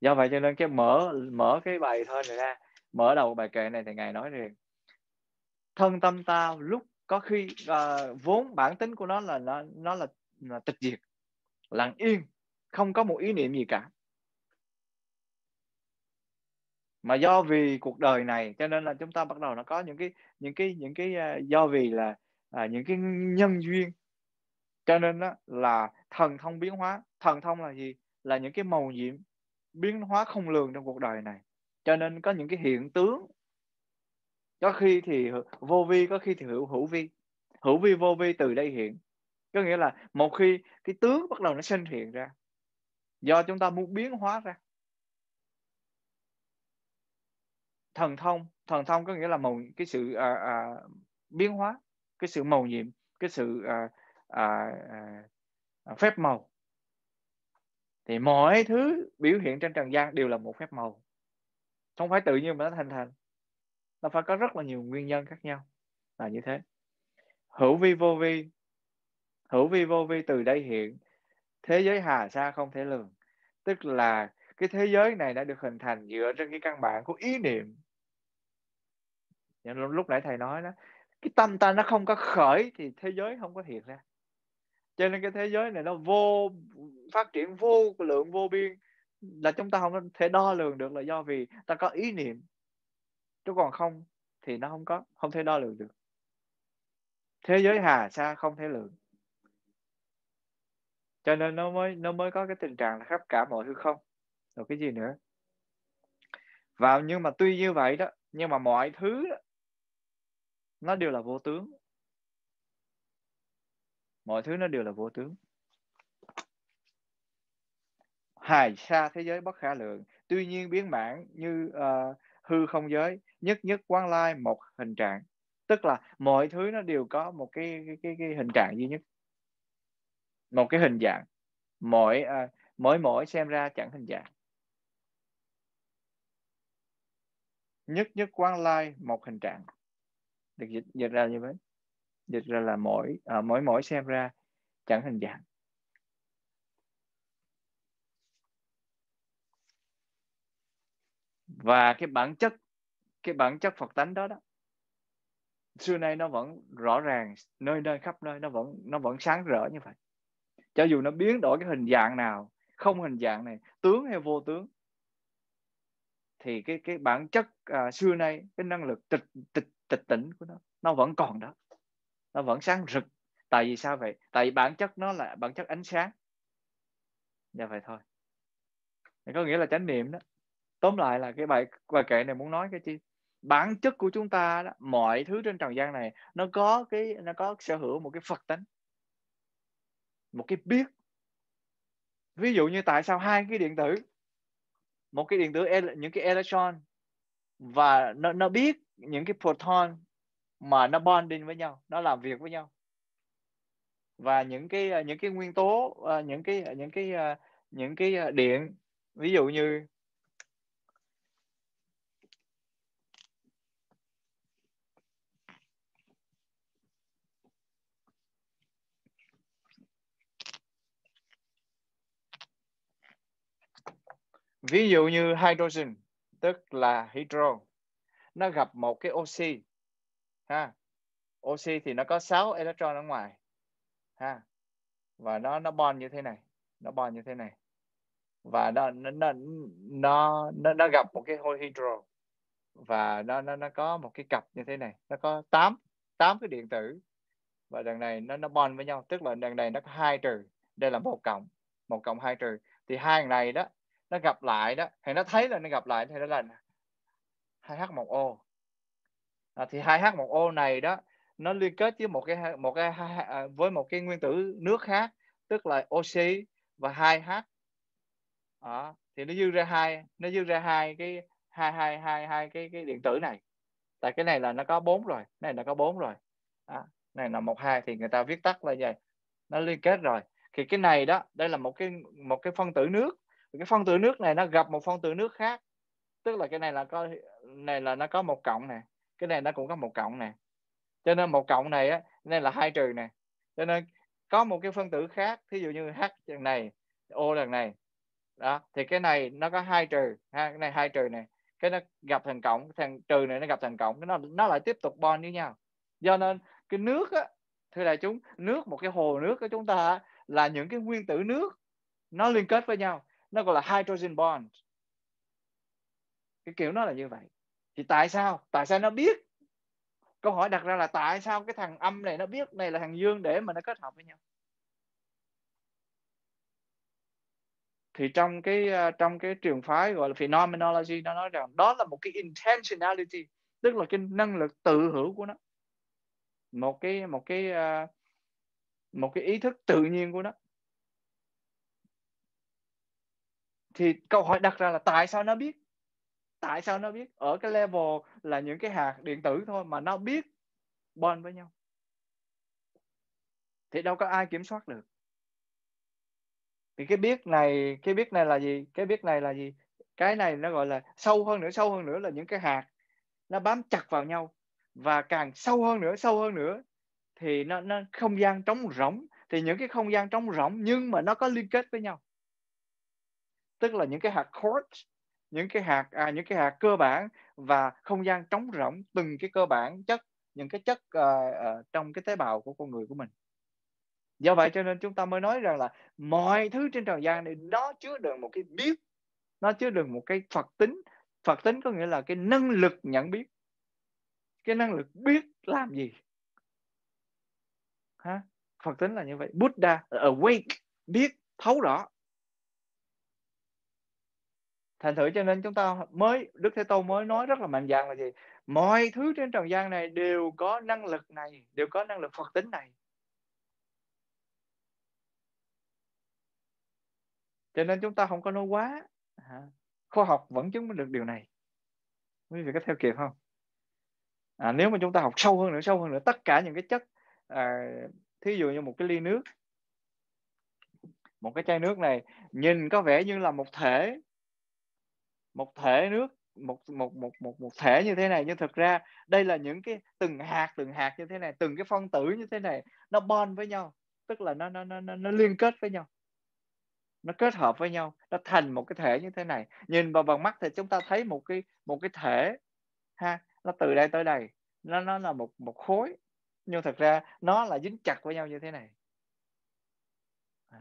do vậy cho nên cái mở mở cái bài thơ này ra mở đầu bài kệ này thì ngài nói rằng thân tâm ta lúc có khi uh, vốn bản tính của nó là nó nó là, là tịch diệt lặng yên không có một ý niệm gì cả mà do vì cuộc đời này cho nên là chúng ta bắt đầu nó có những cái những cái những cái uh, do vì là uh, những cái nhân duyên cho nên đó là thần thông biến hóa thần thông là gì là những cái màu nhiệm biến hóa không lường trong cuộc đời này cho nên có những cái hiện tướng có khi thì vô vi có khi thì hữu hữu vi hữu vi vô vi từ đây hiện có nghĩa là một khi cái tướng bắt đầu nó sinh hiện ra do chúng ta muốn biến hóa ra thần thông thần thông có nghĩa là màu cái sự à, à, biến hóa cái sự màu nhiệm cái sự à, à, à, À, phép màu thì mọi thứ biểu hiện trên trần gian đều là một phép màu không phải tự nhiên mà nó thành thành nó phải có rất là nhiều nguyên nhân khác nhau là như thế hữu vi vô vi hữu vi vô vi từ đây hiện thế giới hà xa không thể lường tức là cái thế giới này đã được hình thành dựa trên cái căn bản của ý niệm lúc nãy thầy nói đó cái tâm ta nó không có khởi thì thế giới không có hiện ra cho nên cái thế giới này nó vô phát triển vô lượng vô biên là chúng ta không thể đo lường được là do vì ta có ý niệm chứ còn không thì nó không có không thể đo lường được thế giới hà xa không thể lượng cho nên nó mới nó mới có cái tình trạng là khắp cả mọi thứ không rồi cái gì nữa và nhưng mà tuy như vậy đó nhưng mà mọi thứ đó, nó đều là vô tướng mọi thứ nó đều là vô tướng hài xa thế giới bất khả lượng tuy nhiên biến mãn như uh, hư không giới nhất nhất quán lai một hình trạng tức là mọi thứ nó đều có một cái cái cái, cái hình trạng duy nhất một cái hình dạng mỗi uh, mỗi mỗi xem ra chẳng hình dạng nhất nhất quán lai một hình trạng được dịch, dịch ra như vậy dịch ra là mỗi à, mỗi mỗi xem ra chẳng hình dạng và cái bản chất cái bản chất Phật tánh đó đó xưa nay nó vẫn rõ ràng nơi nơi khắp nơi nó vẫn nó vẫn sáng rỡ như vậy cho dù nó biến đổi cái hình dạng nào không hình dạng này tướng hay vô tướng thì cái cái bản chất à, xưa nay cái năng lực tịch tịch tịch tỉnh của nó nó vẫn còn đó nó vẫn sáng rực tại vì sao vậy tại vì bản chất nó là bản chất ánh sáng dạ vậy thôi có nghĩa là chánh niệm đó tóm lại là cái bài bài kệ này muốn nói cái chi bản chất của chúng ta đó, mọi thứ trên trần gian này nó có cái nó có sở hữu một cái phật tính một cái biết ví dụ như tại sao hai cái điện tử một cái điện tử những cái electron và nó nó biết những cái proton mà nó bonding với nhau nó làm việc với nhau và những cái à, những cái nguyên tố à, những cái à, những cái những cái điện ví dụ như ví dụ như hydrogen tức là hydro nó gặp một cái oxy ha oxy thì nó có 6 electron ở ngoài ha và nó nó bond như thế này nó bond như thế này và nó nó nó nó, nó, nó gặp một cái hôi hydro và nó nó nó có một cái cặp như thế này nó có 8 8 cái điện tử và đằng này nó nó bond với nhau tức là đằng này nó có hai trừ đây là một cộng một cộng hai trừ thì hai này đó nó gặp lại đó thì nó thấy là nó gặp lại thì nó là 2H1O à, thì hai h một o này đó nó liên kết với một cái một cái à, với một cái nguyên tử nước khác tức là oxy và hai h à, thì nó dư ra hai nó dư ra hai cái hai hai hai hai cái cái điện tử này tại cái này là nó có bốn rồi này là có bốn rồi à, này là một hai thì người ta viết tắt là vậy nó liên kết rồi thì cái này đó đây là một cái một cái phân tử nước cái phân tử nước này nó gặp một phân tử nước khác tức là cái này là có này là nó có một cộng này cái này nó cũng có một cộng nè cho nên một cộng này á nên là hai trừ nè cho nên có một cái phân tử khác thí dụ như h lần này ô lần này đó thì cái này nó có hai trừ ha cái này hai trừ này cái nó gặp thành cộng thằng trừ này nó gặp thành cộng cái nó nó lại tiếp tục bond với nhau do nên cái nước á thưa đại chúng nước một cái hồ nước của chúng ta là những cái nguyên tử nước nó liên kết với nhau nó gọi là hydrogen bond cái kiểu nó là như vậy thì tại sao tại sao nó biết câu hỏi đặt ra là tại sao cái thằng âm này nó biết này là thằng dương để mà nó kết hợp với nhau thì trong cái ờ, trong cái trường phái gọi là phenomenology nó nói rằng đó là một cái intentionality tức là cái năng lực tự hữu của nó một cái một cái ờ, một cái ý thức tự nhiên của nó thì câu hỏi đặt ra là tại sao nó biết tại sao nó biết ở cái level là những cái hạt điện tử thôi mà nó biết bond với nhau thì đâu có ai kiểm soát được thì cái biết này cái biết này là gì cái biết này là gì cái này nó gọi là sâu hơn nữa sâu hơn nữa là những cái hạt nó bám chặt vào nhau và càng sâu hơn nữa sâu hơn nữa thì nó, nó không gian trống rỗng thì những cái không gian trống rỗng nhưng mà nó có liên kết với nhau tức là những cái hạt quartz những cái hạt à, những cái hạt cơ bản và không gian trống rỗng từng cái cơ bản chất những cái chất uh, uh, trong cái tế bào của con người của mình do vậy cho nên chúng ta mới nói rằng là mọi thứ trên trần gian này nó chứa đựng một cái biết nó chứa đựng một cái phật tính phật tính có nghĩa là cái năng lực nhận biết cái năng lực biết làm gì ha phật tính là như vậy buddha awake biết thấu rõ thành thử cho nên chúng ta mới đức thế tôn mới nói rất là mạnh dạn là gì mọi thứ trên trần gian này đều có năng lực này đều có năng lực phật tính này cho nên chúng ta không có nói quá khoa học vẫn chứng minh được điều này quý vị có theo kịp không à, nếu mà chúng ta học sâu hơn nữa sâu hơn nữa tất cả những cái chất à, thí dụ như một cái ly nước một cái chai nước này nhìn có vẻ như là một thể một thể nước một một một một một thể như thế này nhưng thực ra đây là những cái từng hạt từng hạt như thế này từng cái phân tử như thế này nó bon với nhau tức là nó nó nó nó liên kết với nhau nó kết hợp với nhau nó thành một cái thể như thế này nhìn vào bằng mắt thì chúng ta thấy một cái một cái thể ha nó từ đây tới đây nó nó là một một khối nhưng thật ra nó là dính chặt với nhau như thế này à,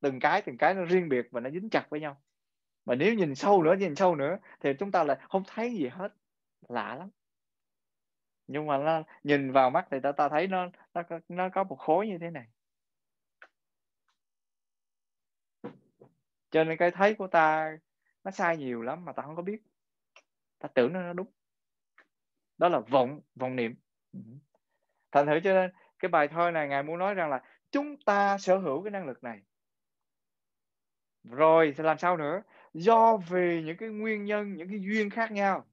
từng cái từng cái nó riêng biệt và nó dính chặt với nhau mà nếu nhìn sâu nữa nhìn sâu nữa thì chúng ta lại không thấy gì hết lạ lắm nhưng mà nó, nhìn vào mắt thì ta ta thấy nó nó nó có một khối như thế này cho nên cái thấy của ta nó sai nhiều lắm mà ta không có biết ta tưởng nó đúng đó là vọng vọng niệm ừ. thành thử cho nên cái bài thơ này ngài muốn nói rằng là chúng ta sở hữu cái năng lực này rồi thì làm sao nữa do vì những cái nguyên nhân những cái duyên khác nhau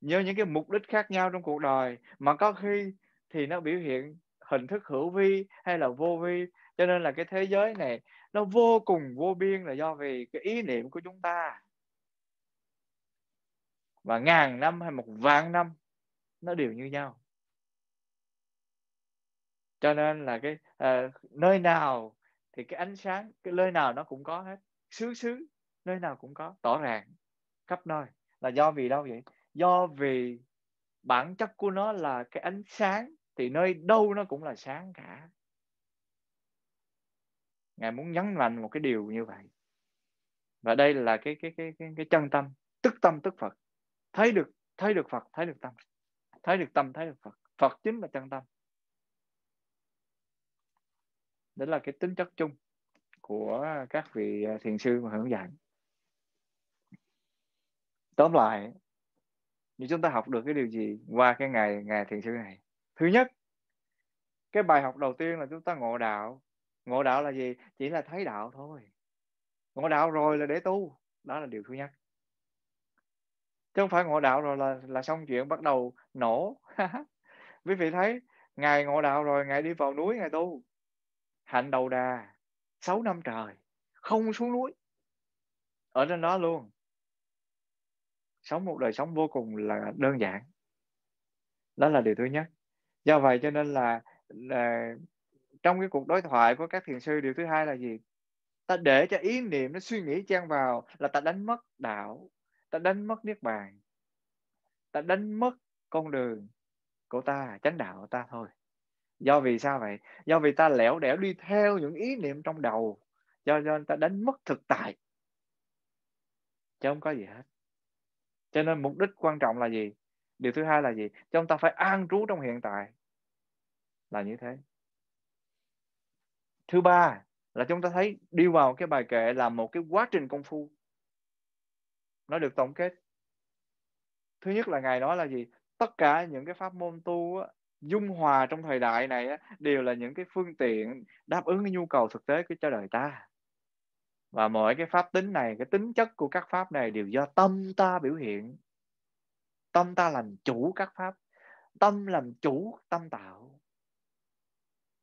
nhờ những cái mục đích khác nhau trong cuộc đời mà có khi thì nó biểu hiện hình thức hữu vi hay là vô vi cho nên là cái thế giới này nó vô cùng vô biên là do vì cái ý niệm của chúng ta và ngàn năm hay một vạn năm nó đều như nhau cho nên là cái uh, nơi nào thì cái ánh sáng cái nơi nào nó cũng có hết xứ xứ nơi nào cũng có tỏ ràng khắp nơi là do vì đâu vậy do vì bản chất của nó là cái ánh sáng thì nơi đâu nó cũng là sáng cả ngài muốn nhấn mạnh một cái điều như vậy và đây là cái cái cái cái, cái chân tâm tức tâm tức phật thấy được thấy được phật thấy được tâm thấy được tâm thấy được phật phật chính là chân tâm đó là cái tính chất chung của các vị thiền sư mà hướng dẫn tóm lại như chúng ta học được cái điều gì qua cái ngày ngày thiền sư này thứ nhất cái bài học đầu tiên là chúng ta ngộ đạo ngộ đạo là gì chỉ là thấy đạo thôi ngộ đạo rồi là để tu đó là điều thứ nhất chứ không phải ngộ đạo rồi là là xong chuyện bắt đầu nổ quý vị thấy ngài ngộ đạo rồi ngài đi vào núi ngài tu hạnh đầu đà 6 năm trời không xuống núi ở trên đó luôn sống một đời sống vô cùng là đơn giản đó là điều thứ nhất do vậy cho nên là, là trong cái cuộc đối thoại của các thiền sư điều thứ hai là gì ta để cho ý niệm nó suy nghĩ chen vào là ta đánh mất đạo ta đánh mất niết bàn ta đánh mất con đường của ta chánh đạo của ta thôi do vì sao vậy do vì ta lẻo đẻo đi theo những ý niệm trong đầu do do ta đánh mất thực tại chứ không có gì hết cho nên mục đích quan trọng là gì điều thứ hai là gì chúng ta phải an trú trong hiện tại là như thế thứ ba là chúng ta thấy đi vào cái bài kệ là một cái quá trình công phu nó được tổng kết thứ nhất là ngài nói là gì tất cả những cái pháp môn tu á, dung hòa trong thời đại này á, đều là những cái phương tiện đáp ứng cái nhu cầu thực tế của cho đời ta và mọi cái pháp tính này cái tính chất của các pháp này đều do tâm ta biểu hiện tâm ta làm chủ các pháp tâm làm chủ tâm tạo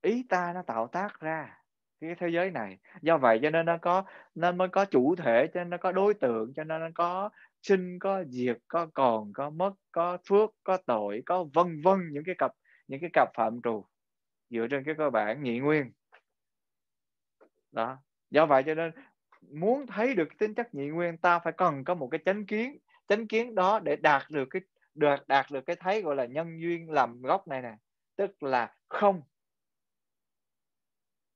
ý ta nó tạo tác ra cái thế giới này do vậy cho nên nó có nên mới có chủ thể cho nên nó có đối tượng cho nên nó có sinh có diệt có còn có mất có phước có tội có vân vân những cái cặp những cái cặp phạm trù dựa trên cái cơ bản nhị nguyên đó do vậy cho nên muốn thấy được cái tính chất nhị nguyên ta phải cần có một cái chánh kiến chánh kiến đó để đạt được cái đạt đạt được cái thấy gọi là nhân duyên làm gốc này nè tức là không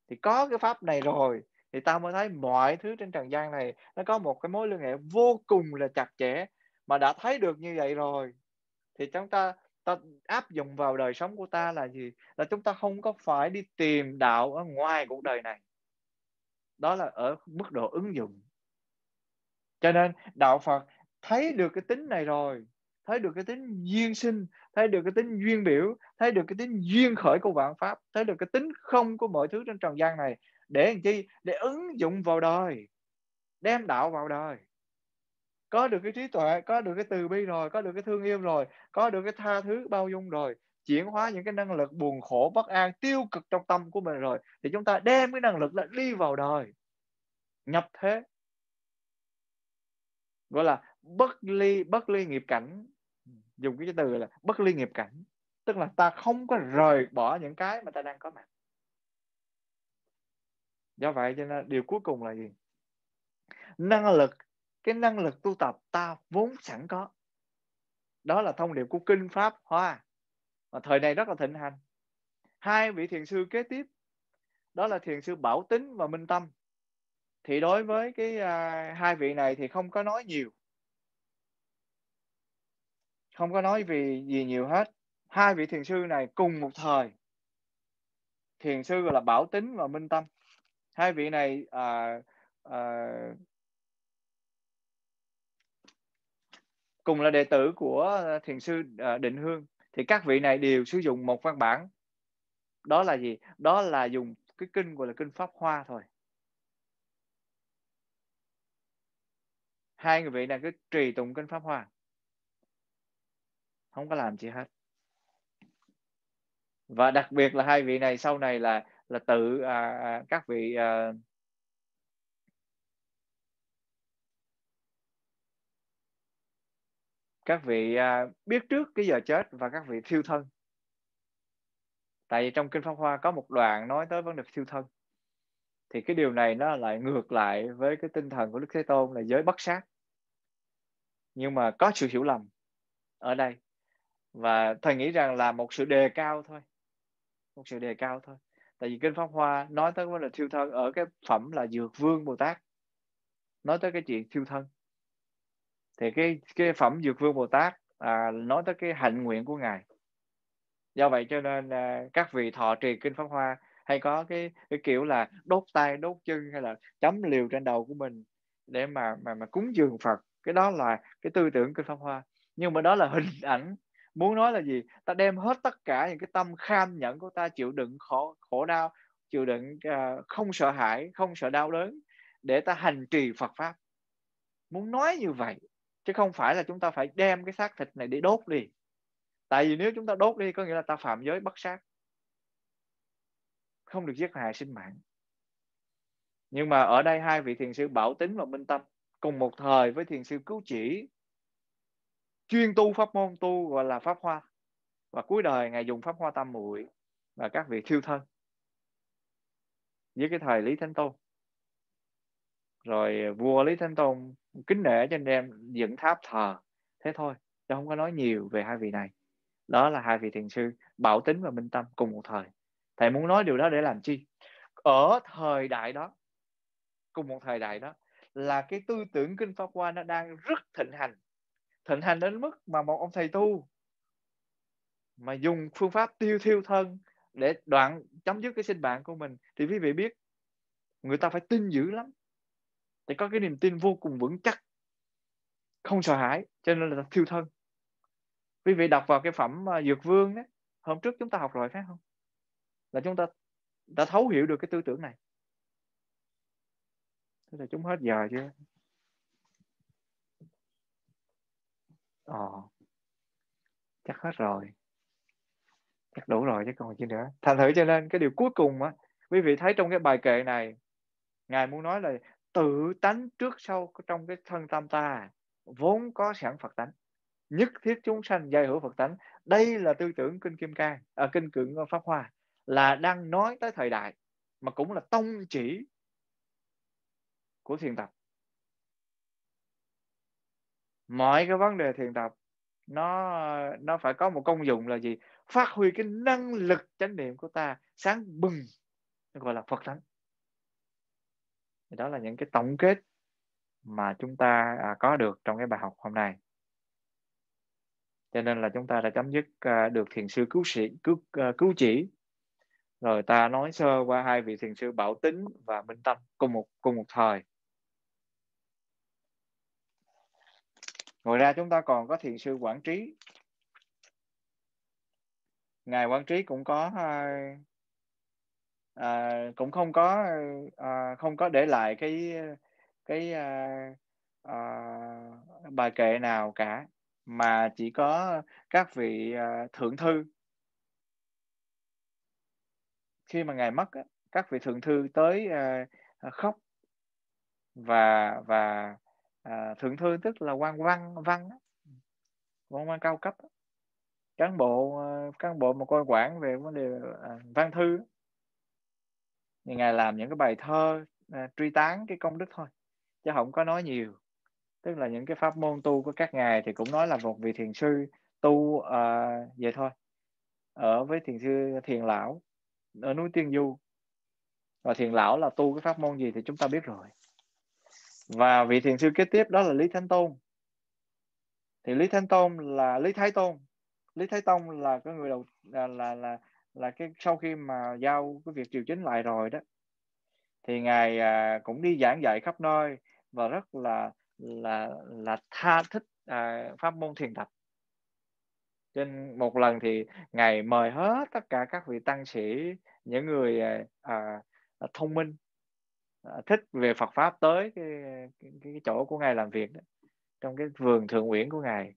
thì có cái pháp này rồi thì ta mới thấy mọi thứ trên trần gian này nó có một cái mối liên hệ vô cùng là chặt chẽ mà đã thấy được như vậy rồi thì chúng ta ta áp dụng vào đời sống của ta là gì là chúng ta không có phải đi tìm đạo ở ngoài cuộc đời này đó là ở mức độ ứng dụng cho nên đạo phật thấy được cái tính này rồi thấy được cái tính duyên sinh thấy được cái tính duyên biểu thấy được cái tính duyên khởi của vạn pháp thấy được cái tính không của mọi thứ trên trần gian này để làm chi để ứng dụng vào đời đem đạo vào đời có được cái trí tuệ có được cái từ bi rồi có được cái thương yêu rồi có được cái tha thứ bao dung rồi chuyển hóa những cái năng lực buồn khổ bất an tiêu cực trong tâm của mình rồi thì chúng ta đem cái năng lực đó đi vào đời nhập thế gọi là bất ly bất ly nghiệp cảnh dùng cái từ là bất ly nghiệp cảnh tức là ta không có rời bỏ những cái mà ta đang có mặt do vậy cho nên điều cuối cùng là gì năng lực cái năng lực tu tập ta vốn sẵn có đó là thông điệp của kinh pháp hoa mà thời này rất là thịnh hành hai vị thiền sư kế tiếp đó là thiền sư bảo tính và minh tâm thì đối với cái à, hai vị này thì không có nói nhiều không có nói vì gì nhiều hết hai vị thiền sư này cùng một thời thiền sư gọi là bảo tính và minh tâm hai vị này à, à, cùng là đệ tử của thiền sư à, định hương thì các vị này đều sử dụng một văn bản đó là gì đó là dùng cái kinh gọi là kinh pháp hoa thôi hai người vị này cứ trì tụng kinh pháp hoa không có làm gì hết và đặc biệt là hai vị này sau này là là tự à, à các vị à, các vị à, biết trước cái giờ chết và các vị thiêu thân tại vì trong kinh pháp hoa có một đoạn nói tới vấn đề thiêu thân thì cái điều này nó lại ngược lại với cái tinh thần của đức thế tôn là giới bất sát nhưng mà có sự hiểu lầm ở đây và thầy nghĩ rằng là một sự đề cao thôi một sự đề cao thôi tại vì kinh pháp hoa nói tới vấn đề thiêu thân ở cái phẩm là dược vương bồ tát nói tới cái chuyện thiêu thân thì cái cái phẩm dược vương bồ tát à, nói tới cái hạnh nguyện của ngài do vậy cho nên à, các vị thọ trì kinh pháp hoa hay có cái, cái kiểu là đốt tay đốt chân hay là chấm liều trên đầu của mình để mà mà mà cúng dường phật cái đó là cái tư tưởng kinh pháp hoa nhưng mà đó là hình ảnh muốn nói là gì ta đem hết tất cả những cái tâm kham nhẫn của ta chịu đựng khổ khổ đau chịu đựng uh, không sợ hãi không sợ đau đớn để ta hành trì phật pháp muốn nói như vậy chứ không phải là chúng ta phải đem cái xác thịt này để đốt đi tại vì nếu chúng ta đốt đi có nghĩa là ta phạm giới bất sát không được giết hại sinh mạng nhưng mà ở đây hai vị thiền sư Bảo Tính và Minh Tâm cùng một thời với thiền sư Cứu Chỉ chuyên tu pháp môn tu gọi là pháp hoa và cuối đời ngài dùng pháp hoa tam muội và các vị thiêu thân với cái thời Lý Thánh Tôn rồi à, vua lý thánh tôn kính nể cho anh em dựng tháp thờ thế thôi chứ không có nói nhiều về hai vị này đó là hai vị thiền sư bảo tính và minh tâm cùng một thời thầy muốn nói điều đó để làm chi ở thời đại đó cùng một thời đại đó là cái tư tưởng kinh pháp hoa nó đang rất thịnh hành thịnh hành đến mức mà một ông thầy tu mà dùng phương pháp tiêu thiêu thân để đoạn chấm dứt cái sinh mạng của mình thì quý vị biết người ta phải tin dữ lắm thì có cái niềm tin vô cùng vững chắc không sợ hãi cho nên là thiêu thân quý vị đọc vào cái phẩm à, dược vương đó, hôm trước chúng ta học rồi phải không là chúng ta đã thấu hiểu được cái tư tưởng này thế là chúng hết giờ chưa ờ chắc hết rồi chắc đủ rồi chứ còn gì nữa thành thử cho nên cái điều cuối cùng á quý vị thấy trong cái bài kệ này ngài muốn nói là tự tánh trước sau trong cái thân tâm ta vốn có sẵn Phật tánh nhất thiết chúng sanh dài hữu Phật tánh đây là tư tưởng kinh Kim Cang à, kinh Cượng Pháp Hoa là đang nói tới thời đại mà cũng là tông chỉ của thiền tập mọi cái vấn đề thiền tập nó nó phải có một công dụng là gì phát huy cái năng lực chánh niệm của ta sáng bừng gọi là Phật tánh đó là những cái tổng kết mà chúng ta à, có được trong cái bài học hôm nay cho nên là chúng ta đã chấm dứt à, được thiền sư cứu sĩ cứu à, cứu chỉ rồi ta nói sơ qua hai vị thiền sư bảo tính và minh tâm cùng một cùng một thời ngoài ra chúng ta còn có thiền sư quản trí ngài quản trí cũng có à, cũng không có à, không có để lại cái cái à, à, bài kệ nào cả mà chỉ có các vị à, thượng thư khi mà ngài mất các vị thượng thư tới à, à, khóc và và à, thượng thư tức là quan văn văn quan văn cao cấp cán bộ à, cán bộ mà coi quản về vấn đề à, văn thư thì ngài làm những cái bài thơ à, truy tán cái công đức thôi chứ không có nói nhiều tức là những cái pháp môn tu của các ngài thì cũng nói là một vị thiền sư tu à, vậy thôi ở với thiền sư thiền lão ở núi tiên du và thiền lão là tu cái pháp môn gì thì chúng ta biết rồi và vị thiền sư kế tiếp đó là lý thánh tôn thì lý thánh tôn là lý thái tôn lý thái tông là cái người đầu à, là là, là là cái sau khi mà giao cái việc điều chính lại rồi đó thì ngài à, cũng đi giảng dạy khắp nơi và rất là là là tha thích à, pháp môn thiền tập trên một lần thì ngài mời hết tất cả các vị tăng sĩ những người à, à, thông minh à, thích về Phật pháp tới cái, cái, cái chỗ của ngài làm việc đó, trong cái vườn thượng uyển của ngài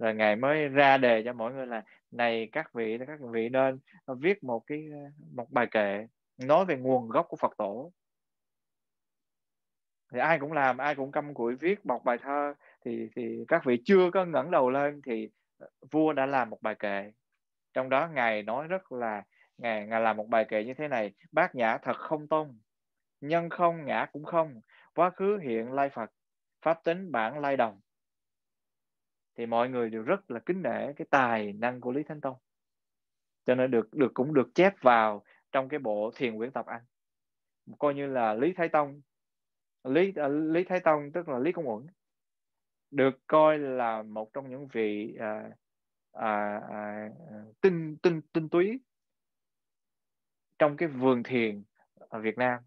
rồi ngài mới ra đề cho mọi người là này các vị các vị nên viết một cái một bài kệ nói về nguồn gốc của Phật tổ thì ai cũng làm ai cũng căm cụi viết một bài thơ thì thì các vị chưa có ngẩng đầu lên thì vua đã làm một bài kệ trong đó ngài nói rất là ngài ngài làm một bài kệ như thế này bát nhã thật không tôn nhân không ngã cũng không quá khứ hiện lai phật pháp tính bản lai đồng thì mọi người đều rất là kính nể cái tài năng của Lý Thánh Tông cho nên được được cũng được chép vào trong cái bộ thiền quyển tập Anh coi như là Lý Thái Tông Lý à, Lý Thái Tông tức là Lý Công Uẩn được coi là một trong những vị à, à, à, tinh tinh tinh túy trong cái vườn thiền ở Việt Nam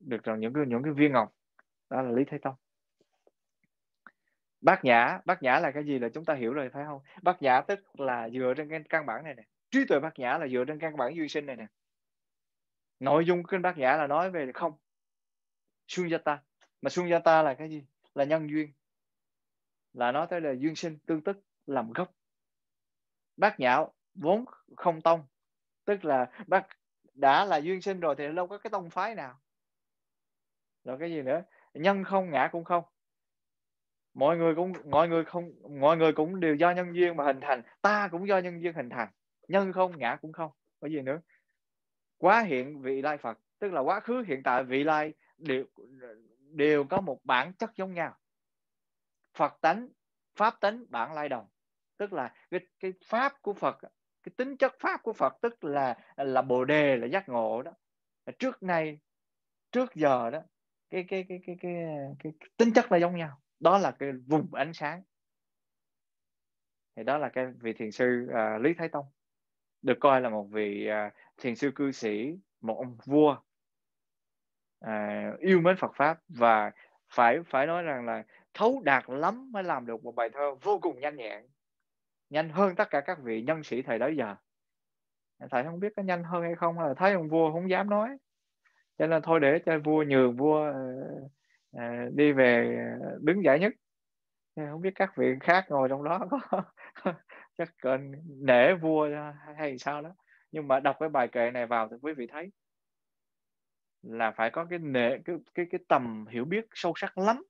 được rằng những cái những cái viên ngọc đó là Lý Thái Tông bát nhã bát nhã là cái gì là chúng ta hiểu rồi phải không bát nhã tức là dựa trên cái căn bản này nè trí tuệ bát nhã là dựa trên căn bản duy sinh này nè nội dung của kinh bát nhã là nói về không gia ta, mà gia ta là cái gì là nhân duyên là nói tới là duyên sinh tương tức làm gốc bát nhã vốn không tông tức là bác đã là duyên sinh rồi thì đâu có cái tông phái nào rồi cái gì nữa nhân không ngã cũng không mọi người cũng mọi người không mọi người cũng đều do nhân duyên mà hình thành ta cũng do nhân duyên hình thành nhân không ngã cũng không có gì nữa quá hiện vị lai phật tức là quá khứ hiện tại vị lai đều đều có một bản chất giống nhau phật tánh pháp tánh bản lai đồng tức là cái, cái pháp của phật cái tính chất pháp của phật tức là là bồ đề là giác ngộ đó trước nay trước giờ đó cái cái cái cái cái, cái, cái tính chất là giống nhau đó là cái vùng ánh sáng thì đó là cái vị thiền sư uh, lý thái tông được coi là một vị uh, thiền sư cư sĩ một ông vua uh, yêu mến phật pháp và phải phải nói rằng là thấu đạt lắm mới làm được một bài thơ vô cùng nhanh nhẹn nhanh hơn tất cả các vị nhân sĩ thời đó giờ thầy không biết có nhanh hơn hay không là thấy ông vua không dám nói cho nên thôi để cho vua nhường vua uh, À, đi về à, đứng giải nhất không biết các vị khác ngồi trong đó có chắc còn nể vua hay sao đó nhưng mà đọc cái bài kệ này vào thì quý vị thấy là phải có cái nể cái cái cái tầm hiểu biết sâu sắc lắm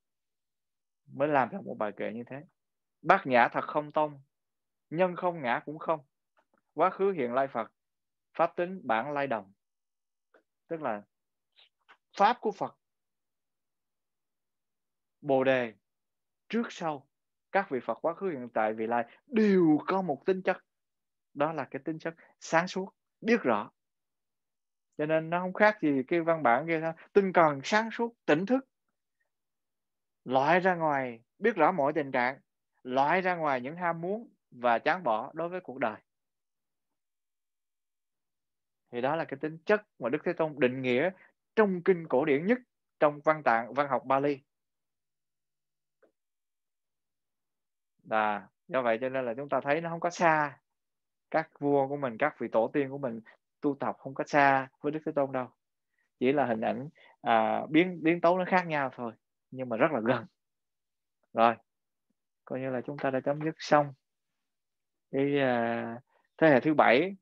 mới làm được một bài kệ như thế bác nhã thật không tông nhân không ngã cũng không quá khứ hiện lai phật pháp tính bản lai đồng tức là pháp của phật Bồ đề trước sau các vị Phật quá khứ hiện tại vị lai đều có một tính chất đó là cái tính chất sáng suốt biết rõ cho nên nó không khác gì cái văn bản kia sao tinh cần sáng suốt tỉnh thức loại ra ngoài biết rõ mọi tình trạng loại ra ngoài những ham muốn và chán bỏ đối với cuộc đời thì đó là cái tính chất mà Đức Thế Tôn định nghĩa trong kinh cổ điển nhất trong văn tạng văn học Bali là do vậy cho nên là chúng ta thấy nó không có xa các vua của mình các vị tổ tiên của mình tu tập không có xa với đức thế tôn đâu chỉ là hình ảnh à, biến biến tấu nó khác nhau thôi nhưng mà rất là gần rồi coi như là chúng ta đã chấm dứt xong cái à, thế hệ thứ bảy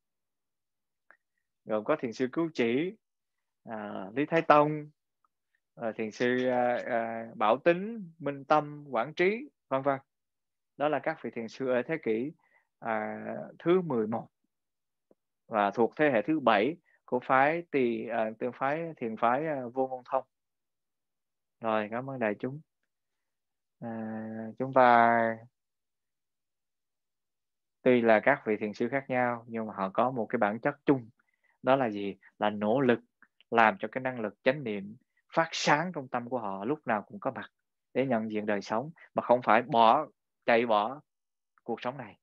gồm có thiền sư cứu chỉ à, lý thái tông à, thiền sư à, à, bảo tính minh tâm quản trí vân vân đó là các vị thiền sư ở thế kỷ à, thứ 11 và thuộc thế hệ thứ bảy của phái tỳ à, tương phái thiền phái à, vô ngôn thông rồi cảm ơn đại chúng à, chúng ta tuy là các vị thiền sư khác nhau nhưng mà họ có một cái bản chất chung đó là gì là nỗ lực làm cho cái năng lực chánh niệm phát sáng trong tâm của họ lúc nào cũng có mặt để nhận diện đời sống mà không phải bỏ chạy bỏ cuộc sống này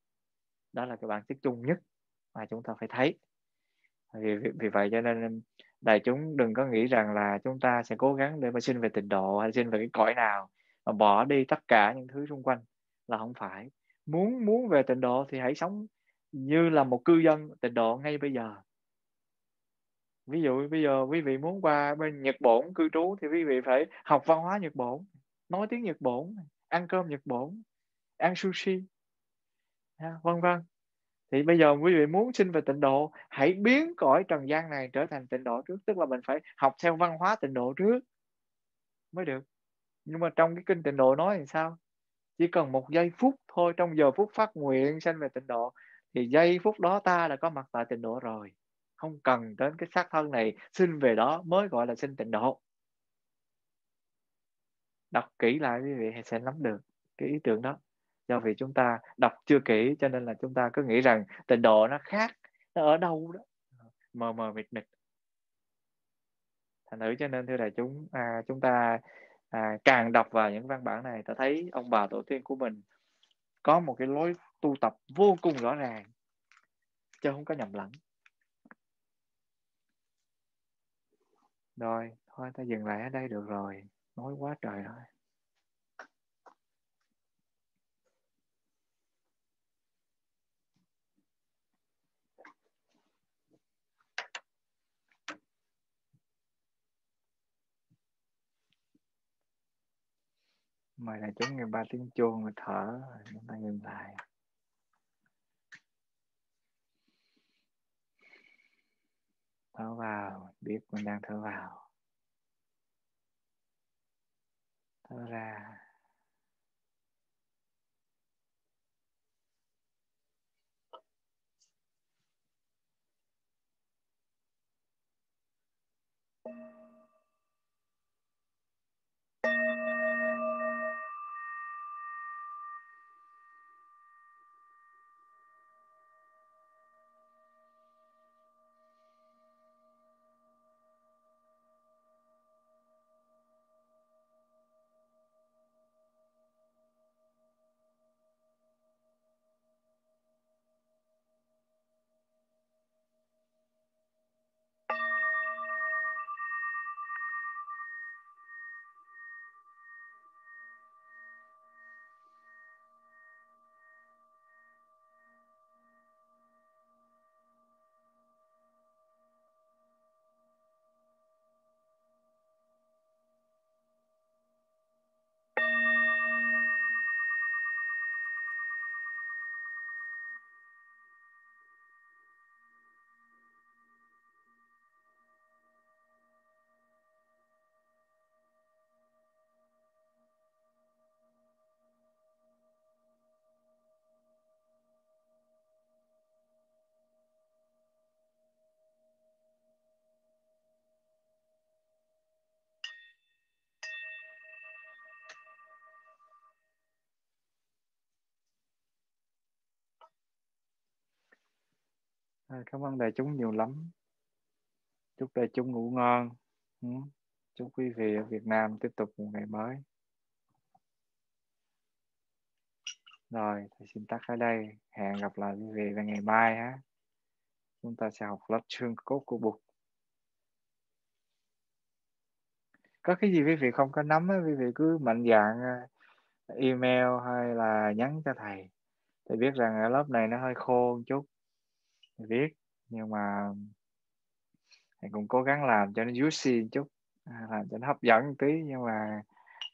đó là cái bản chất chung nhất mà chúng ta phải thấy vì, vì, vì vậy cho nên đại chúng đừng có nghĩ rằng là chúng ta sẽ cố gắng để mà xin về tịnh độ hay xin về cái cõi nào mà bỏ đi tất cả những thứ xung quanh là không phải muốn muốn về tịnh độ thì hãy sống như là một cư dân tịnh độ ngay bây giờ ví dụ bây giờ quý vị muốn qua bên Nhật Bản cư trú thì quý vị phải học văn hóa Nhật Bản nói tiếng Nhật Bản ăn cơm Nhật Bản ăn sushi vân vân thì bây giờ quý vị muốn sinh về tịnh độ hãy biến cõi trần gian này trở thành tịnh độ trước tức là mình phải học theo văn hóa tịnh độ trước mới được nhưng mà trong cái kinh tịnh độ nói thì sao chỉ cần một giây phút thôi trong giờ phút phát nguyện sanh về tịnh độ thì giây phút đó ta đã có mặt tại tịnh độ rồi không cần đến cái xác thân này sinh về đó mới gọi là sinh tịnh độ đọc kỹ lại quý vị sẽ nắm được cái ý tưởng đó do vì chúng ta đọc chưa kỹ cho nên là chúng ta cứ nghĩ rằng tịnh độ nó khác nó ở đâu đó mờ mờ mịt mịt thành thử cho nên thưa đại chúng à, chúng ta à, càng đọc vào những văn bản này ta thấy ông bà tổ tiên của mình có một cái lối tu tập vô cùng rõ ràng chứ không có nhầm lẫn rồi thôi ta dừng lại ở đây được rồi nói quá trời rồi mời đại chúng nghe ba tiếng chuông và thở chúng ta ngừng lại thở vào biết mình đang thở vào thở ra thank you à, cảm ơn đại chúng nhiều lắm chúc đại chúng ngủ ngon ừ. chúc quý vị ở Việt Nam tiếp tục một ngày mới rồi thầy xin tắt ở đây hẹn gặp lại quý vị vào ngày mai ha chúng ta sẽ học lớp xương cốt của bụt có cái gì quý vị không có nắm quý vị cứ mạnh dạng à, email hay là nhắn cho thầy thầy biết rằng ở à, lớp này nó hơi khô một chút viết nhưng mà thầy cũng cố gắng làm cho nó juicy một chút à, làm cho nó hấp dẫn một tí nhưng mà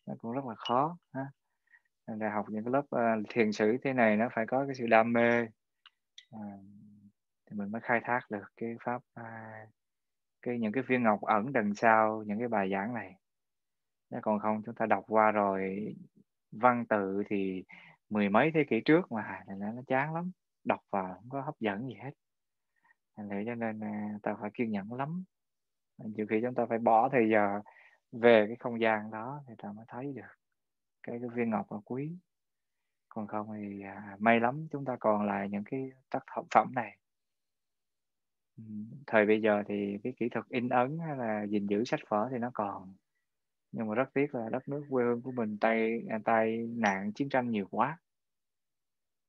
nó cũng rất là khó để học những cái lớp uh, thiền sử thế này nó phải có cái sự đam mê à, thì mình mới khai thác được cái pháp uh, cái những cái viên ngọc ẩn đằng sau những cái bài giảng này Nếu còn không chúng ta đọc qua rồi văn tự thì mười mấy thế kỷ trước mà nên nó chán lắm đọc vào không có hấp dẫn gì hết thành thử cho nên uh, ta phải kiên nhẫn lắm nhiều khi chúng ta phải bỏ thời giờ về cái không gian đó thì ta mới thấy được cái, cái viên ngọc là quý còn không thì à, may lắm chúng ta còn lại những cái tác phẩm này thời bây giờ thì cái kỹ thuật in ấn hay là gìn giữ sách vở thì nó còn nhưng mà rất tiếc là đất nước quê hương của mình tay à, tay nạn chiến tranh nhiều quá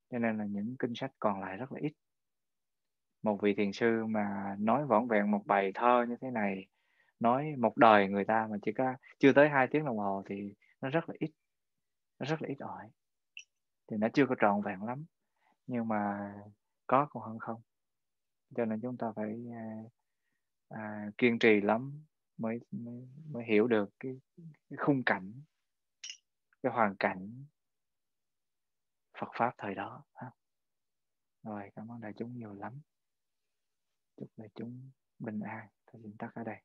cho nên là những kinh sách còn lại rất là ít một vị thiền sư mà nói võn vẹn một bài thơ như thế này nói một đời người ta mà chỉ có chưa tới hai tiếng đồng hồ thì nó rất là ít nó rất là ít ỏi thì nó chưa có trọn vẹn lắm nhưng mà có còn hơn không cho nên chúng ta phải à, à, kiên trì lắm mới, mới mới hiểu được cái, cái khung cảnh cái hoàn cảnh Phật pháp thời đó ha. rồi cảm ơn đại chúng nhiều lắm chúc đại chúng bình an ta dừng tắt ở đây